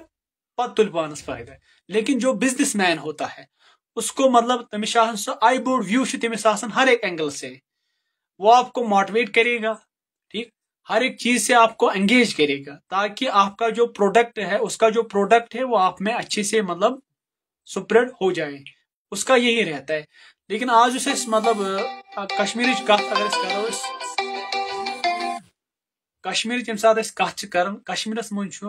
पत तुल पानस फायदे लेकिन जो बिजनेस मैन होता है उसको मतलब तमिस आई बोर्ड व्यू तमिस हर एक एंगल से वो आपको मोटिवेट करेगा ठीक हर एक चीज से आपको एंगेज करेगा ताकि आपका जो प्रोडक्ट है उसका जो प्रोडक्ट है वो आप में अच्छे से मतलब सुप्रेड हो जाए उसका यही रहता है लेकिन आज उसे मतलब कश्मीरी कथ अगर करो कश्मीर ये सात कत कर कश्मीर मज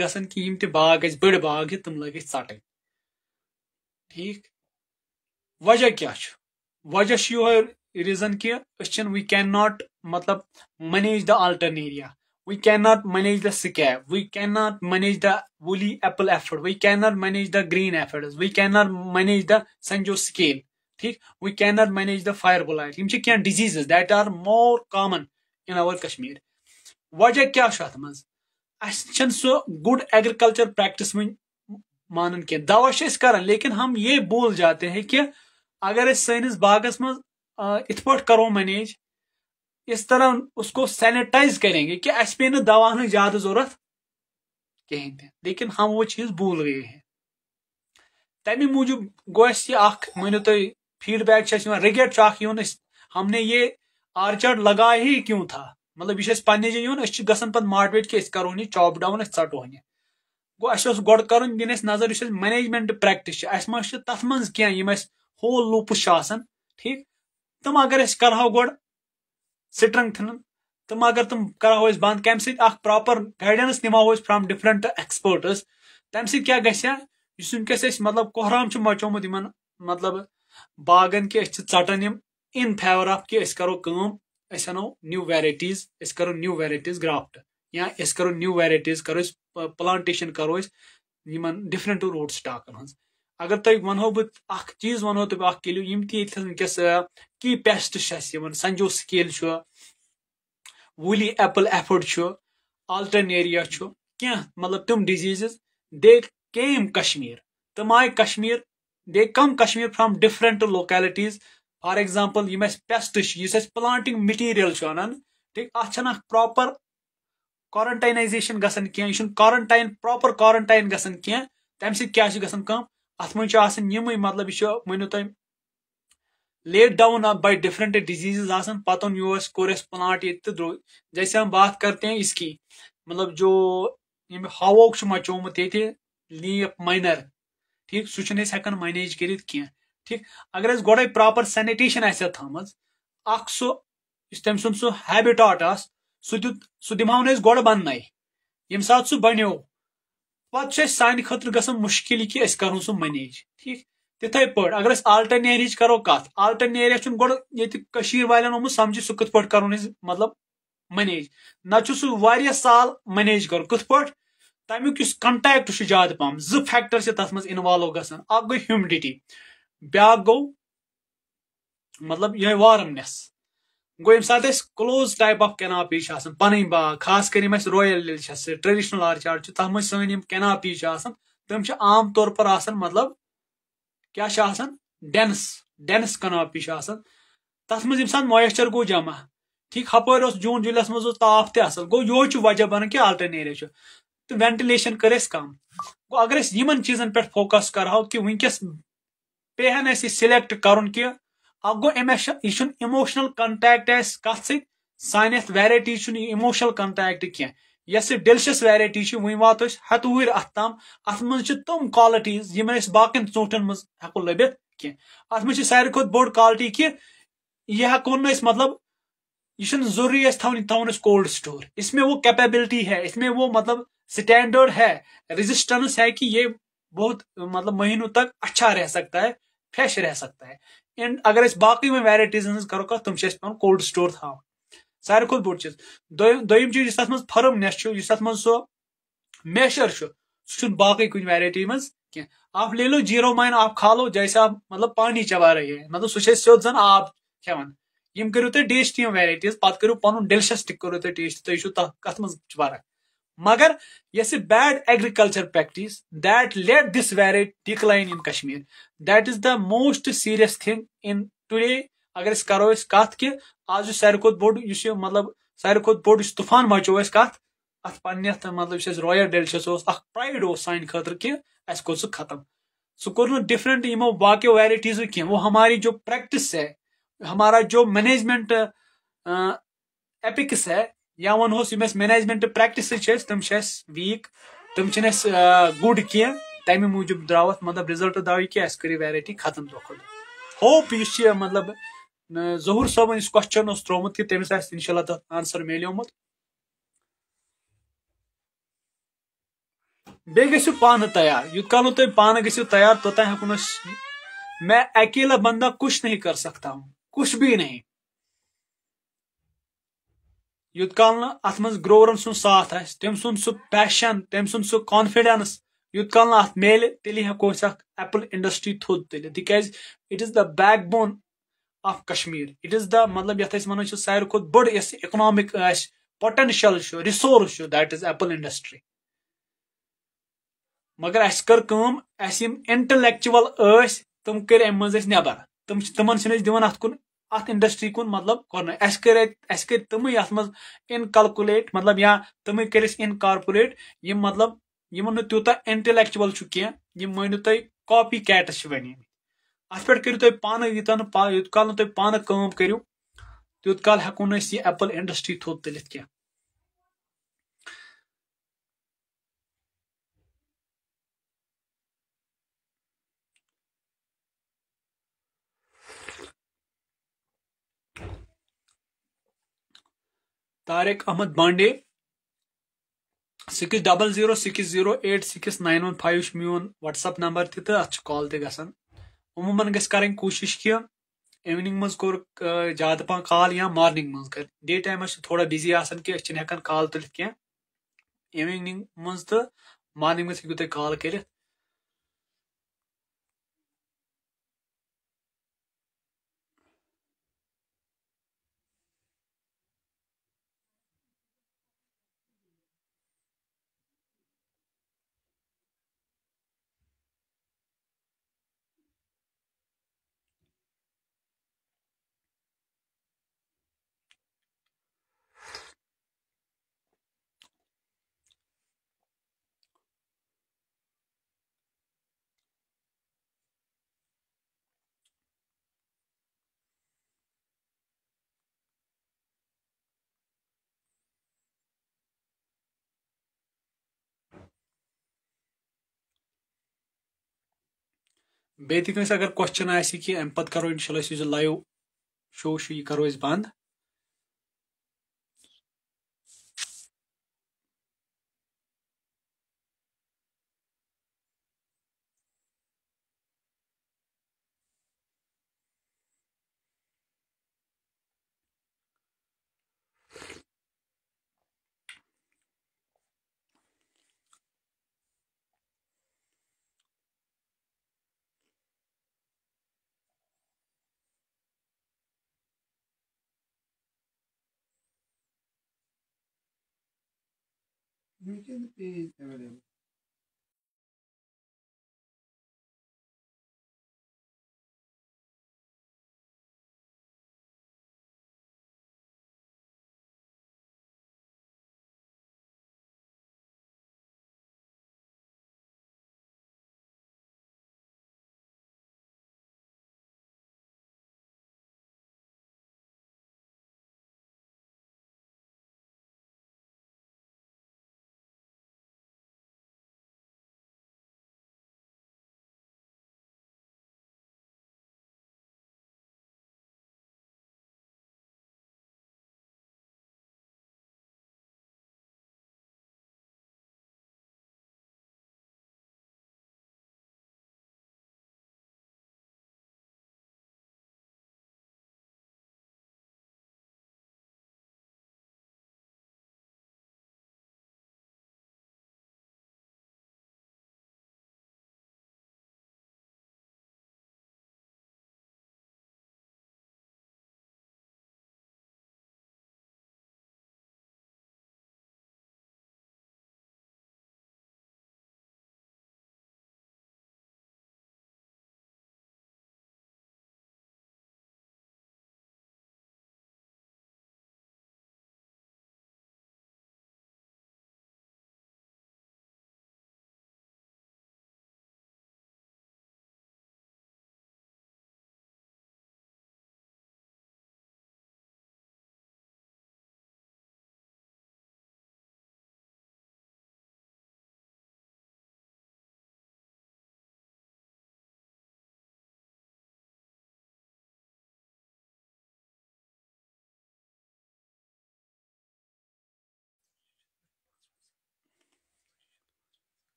वस ग बाग बड़ बाग तम लगे ट ठीक वजह क्या वजह यो रीजन कि वी कैन नॉट मतलब manage the alternaria we cannot manage the scab we cannot manage the woolly apple effort we cannot manage the green efforts we cannot manage the sanjo scale ठीक we cannot manage the fireball यिम छ कह diseases that are more common in our Kashmir वजह क्या अत मज अ सह good agriculture practice one मानन कह दवा कर लेकिन हम ये भूल जाते हैं कि अगर सनिस बागस मज इत पे करो मैनेज इस तरह उसको सैनिटाइज करेंगे कि अस पे दवा हज ज्यादा जरूरत कहें ते लेकिन हम वो चीज भूल गए हैं तमी मूजूब गो मानो तुम फीडबैक रिगेट यून हमने ये आर्चर्ड लगाया ही क्यों था मतलब यह पे यून गसन पे माटवेट कि करो चॉप डाउन अटो گوٚو اَسہِ اوس گۄڈٕ کَرُن دِنۍ اَسہِ نظر یُس اَسہِ مینیجمینٹ پریکٹِس چھِ اَسہِ ما چھِ تَتھ منٛز کیٚنٛہہ یِم اَسہِ ہول لوٗپٕس چھِ آسان ٹھیٖک تِم اَگر أسۍ کَرہَو گۄڈٕ سٹرٛنٛگتھنن تِم اَگر تِم کرہو أسۍ بنٛد کَمہِ سۭتۍ اکھ پراپر گایڈنس نِمہو أسۍ فرام ڈِفرنٹ ایٚکٕسپٲٹٕس تَمہِ سۭتۍ کیاہ گژھِ ہا یُس وٕنکیٚس أسۍ مطلب کوہرام چھُ مَچومُت یِمن مطلب باغن کہِ أسۍ چھِ ژَٹان یِم اِن فیور آف کہِ أسۍ کرو کٲم أسۍ اَنو نِو ویرایٹیٖز أسۍ کرو نِو ویرایٹیٖز گرافٹ یا أسۍ کرو نِو ویرایٹیٖز کرو أسۍ प्लांटेशन करो यमन डिफरेंट रूट स्टाकन हज अगर तुम वनो बह चीज वनो तुम किलो यम तस की पेस्ट संजो scale woolly apple aphid alternaria कह मतलब तुम डिजीजेज दे केम कश्मीर तम आए Kashmir they come Kashmir from different localities for example यम पेस्ट यह प्लांटिंग मटीरियल अनान ठीक अ अच्छा प्रॉपर क्वारंटाइनाइजेशन गसन कह यह प्रॉपर क्वारंटाइन गसन क्या गसन कम अत मे मतलब यह मनो तुम let down by different diseases आसन पत यो कोर प्लांट ये तो जैसे हम बात करते हैं इसकी मतलब जो ये हवोक मचोमुत ये लीप माइनर ठीक सह हेकान मैनेज कर ठीक अगर गोड़े प्रॉपर सैनिटेशन आम सह तम सह आ सू दुत सह दिमावन गोड़ बन यम सात सू बनो पे सान खुद ग मुश्किल कि करो सह मनेज ठीक तथे पे अगर आल्टन करो कत आल्टन एरिया वाले आम समझ सह कथ कर मतलब मनेज नह साल मनेज कर कथ पे तमिक कंटैक्ट ज्यादा पम जो फैक्टर से तथा इनवालव ग ह्यूमडिटी ब्या गो मतलब ये वारमनेस गो ये साथ क्लोज टाइप ऑफ कैनापी पन बाग खास कर यम रॉयल लिल ट्रेडिशनल आर्चार्ड तथा मज सन कैनापी तम आम तौर पर मतलब क्या डेंस डेंस कैनापी तथ मज मॉइस्चर गो जमा ठीक हपर जून जुलैस मज ताप तसल गो वजह बन कि आल्टरनेटिव तो वेंटिलेशन कर कम गो अगर यमन चीजन पे फोकस करहो कि वनकस पे सिलेक्ट कर अब यह इमोशनल कंटैक्ट कत सान वैरटी इमोशनल कंटैक्ट कह यस डिलशस वैरटी वन वात हतवूर अत तम अत मे तम क्वालिटीज यम बाकन ूटन मज हको कह अत मे सारे खुद बोड क्वालिटी कि यह हको ना मतलब यह जरूरी थवन कोल्ड स्टोर इसमें वो कैपेबिलिटी है इसमें वो मतलब स्टैंडर्ड है रेजिस्टेंस है कि ये बहुत मतलब महीनों तक अच्छा रह सकता है फ्रेश रह सकता है एंड अगर बाकी वेराइटीज हम करो तुम पे कोल्ड स्टोर थो सारे खुद बोड़ चीज दोम चीज तथा मज फर्मनेस सो मेशर सह बाकी कुछ वेराइटी मज क्या आप ले लो जीरो माइन आप खा लो जैसे आप मतलब पानी चबा रहे हैं मतलब सह सोद जन आप खेवान यम करो तुम टेस्ट यम वेराइटीज पत करो पुन डिलशस टिक करो तुम टेस्ट तुम कत मज फर्क मगर यह bad agriculture practice that let this very decline in Kashmir that is the most serious thing in today अगर करो कथ कि आज सारे खुद बोड मतलब सारे खुद इस तूफान मचो कथ अत पन्न मतलब रॉयल डेलिशस प्राइड सान खर कि को खत्म सो कोर डिफरेंट इमो बाकी वैरायटीज कह वो हमारी जो प्रैक्टिस है हमारा जो मैनेजमेंट एपिक्स है या वन यम मैनेजमेंट प्रैक्टिस तम वीक तम गुड कह तमें मूजूब द्राव मतलब रिजल्ट दाव यह कि कर वैरायटी खत्म दो खुद होप यह मतलब जहूर सोबन इस क्वेश्चन त्रोमुत कि तमिस इनशाला तथा आंसर मिलोमुत बे गु पान तैयार युत काल तुम पान गु तैयार तोता हेको मैं अकेला बंदा कुछ नहीं कर सकता हूँ कुछ भी नहीं युत काल ना अथ ग्रोवरन सुन साथ आस तम सुन सु पैशन तम सुन सु कॉन्फिडेंस युत काल ना अथ मेल तेली हको एप्पल इंडस्ट्री थोद तेल तिकाज it is the backbone of Kashmir it is the मतलब यथ अस वन सारे खुद बड़ यस economic potential resource that is apple industry मगर अस कर कम अस इंटलेक्चुअल तम कर अमे नबर तम तमन दिवन अत अत इंडस्ट्री कुन मतलब कर कर तम अत इनकलकुलेट मतलब या तम कर इनकारपोरेट ये मतलब यमो नु तूता इंटेलेक्चुअल कह मानो तुम कॉपी कैटस बन अत पे करू तुम पान यूतन यूत काल तुम पान कम करू तूत कल हेको ये एप्पल इंडस्ट्री थोद तलित कह Tariq Ahmad Bande six double zero six zero eight six nine one five मोन वट्सअप नंबर तथ तो कॉल तन अमूमन गई कोशिश कि इवनिंग मज कोर ज्यादा पा कॉल या मॉर्निंग मज कर डे टाइम थोड़ा बिजी आसान कि कॉल तुलित तो कह इवनिंग मज तो मार्निंग मज हूँ तुम कॉल कर بیٚیہِ تہِ کٲنٛسہِ اگر کوسچن آسہِ کہِ امہِ پتہٕ کرو انشاءاللہ أسۍ یُس یہِ لایِو شو چھُ یہِ کرو أسۍ بنٛد communicating the é available.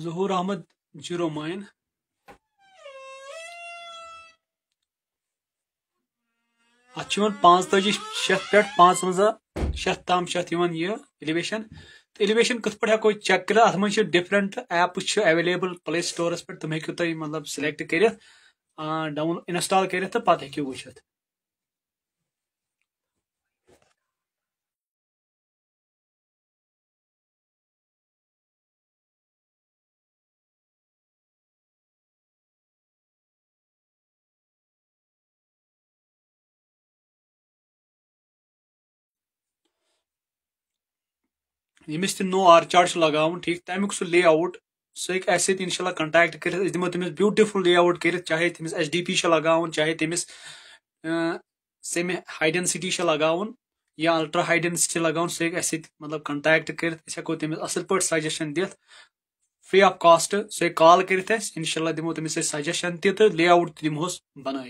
Zahoor Ahmad zero nine अत पाँच तजि शत पे पाँच तम शत एलिवेशन तो एलिवेशन कथ पे हेको चेक कर अत मे different apps available Play stores पे तुम हूं तुम मतलब सिलेक्ट कर डाउन इंस्टॉल कर पे हेको वुचित यमिस तम नो आर चार्ट ठीक तमिक सह ले आउट सह हे अस इनशाला कंटैक्ट कर दमो तमिस ब्यूटिफुल ले आउट कर चाहे तमिस एच डी पी लगान चाहे तमिस सेम हाई डेंसिटी लगा या अल्ट्रा हाई डेंसिटी लगान सह हे मतलब कंटैक्ट कर हेको तमिस असल पे सजेशन दिथ फ्री ऑफ कास्ट सह कॉल कर इनशाला दमो तमिस सजेशन ते ले आउट दमोस बन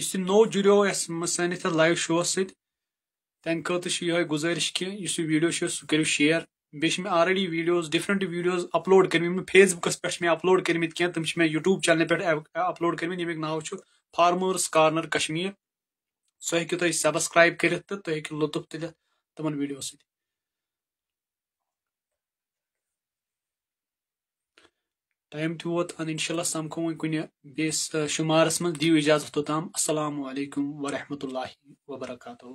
इस नो जुड़ो सान लाइव शो सत खत ये गुजारिश कि इस वीडियो सह करो शेयर मे already videos different videos upload कर्म फेसबुकस पे मे अपलोड कर्म क्या तम मे यूट्यूब चैनल पे अपलोड कर्म यमिक नाव फार्मर्स कार्नर कश्मीर सो हूँ तुम सबस्क्राइब कर लुत्फ तुल तम वीडियो सत्य ٹایم تہِ ووت ان انشاءاللہ سمکھو وۄنۍ کُنہِ بیٚیِس شُمارس منٛز دِیِو اِجازت توٚتام السلام علیکم ورحمتہ اللہ وبرکاتہ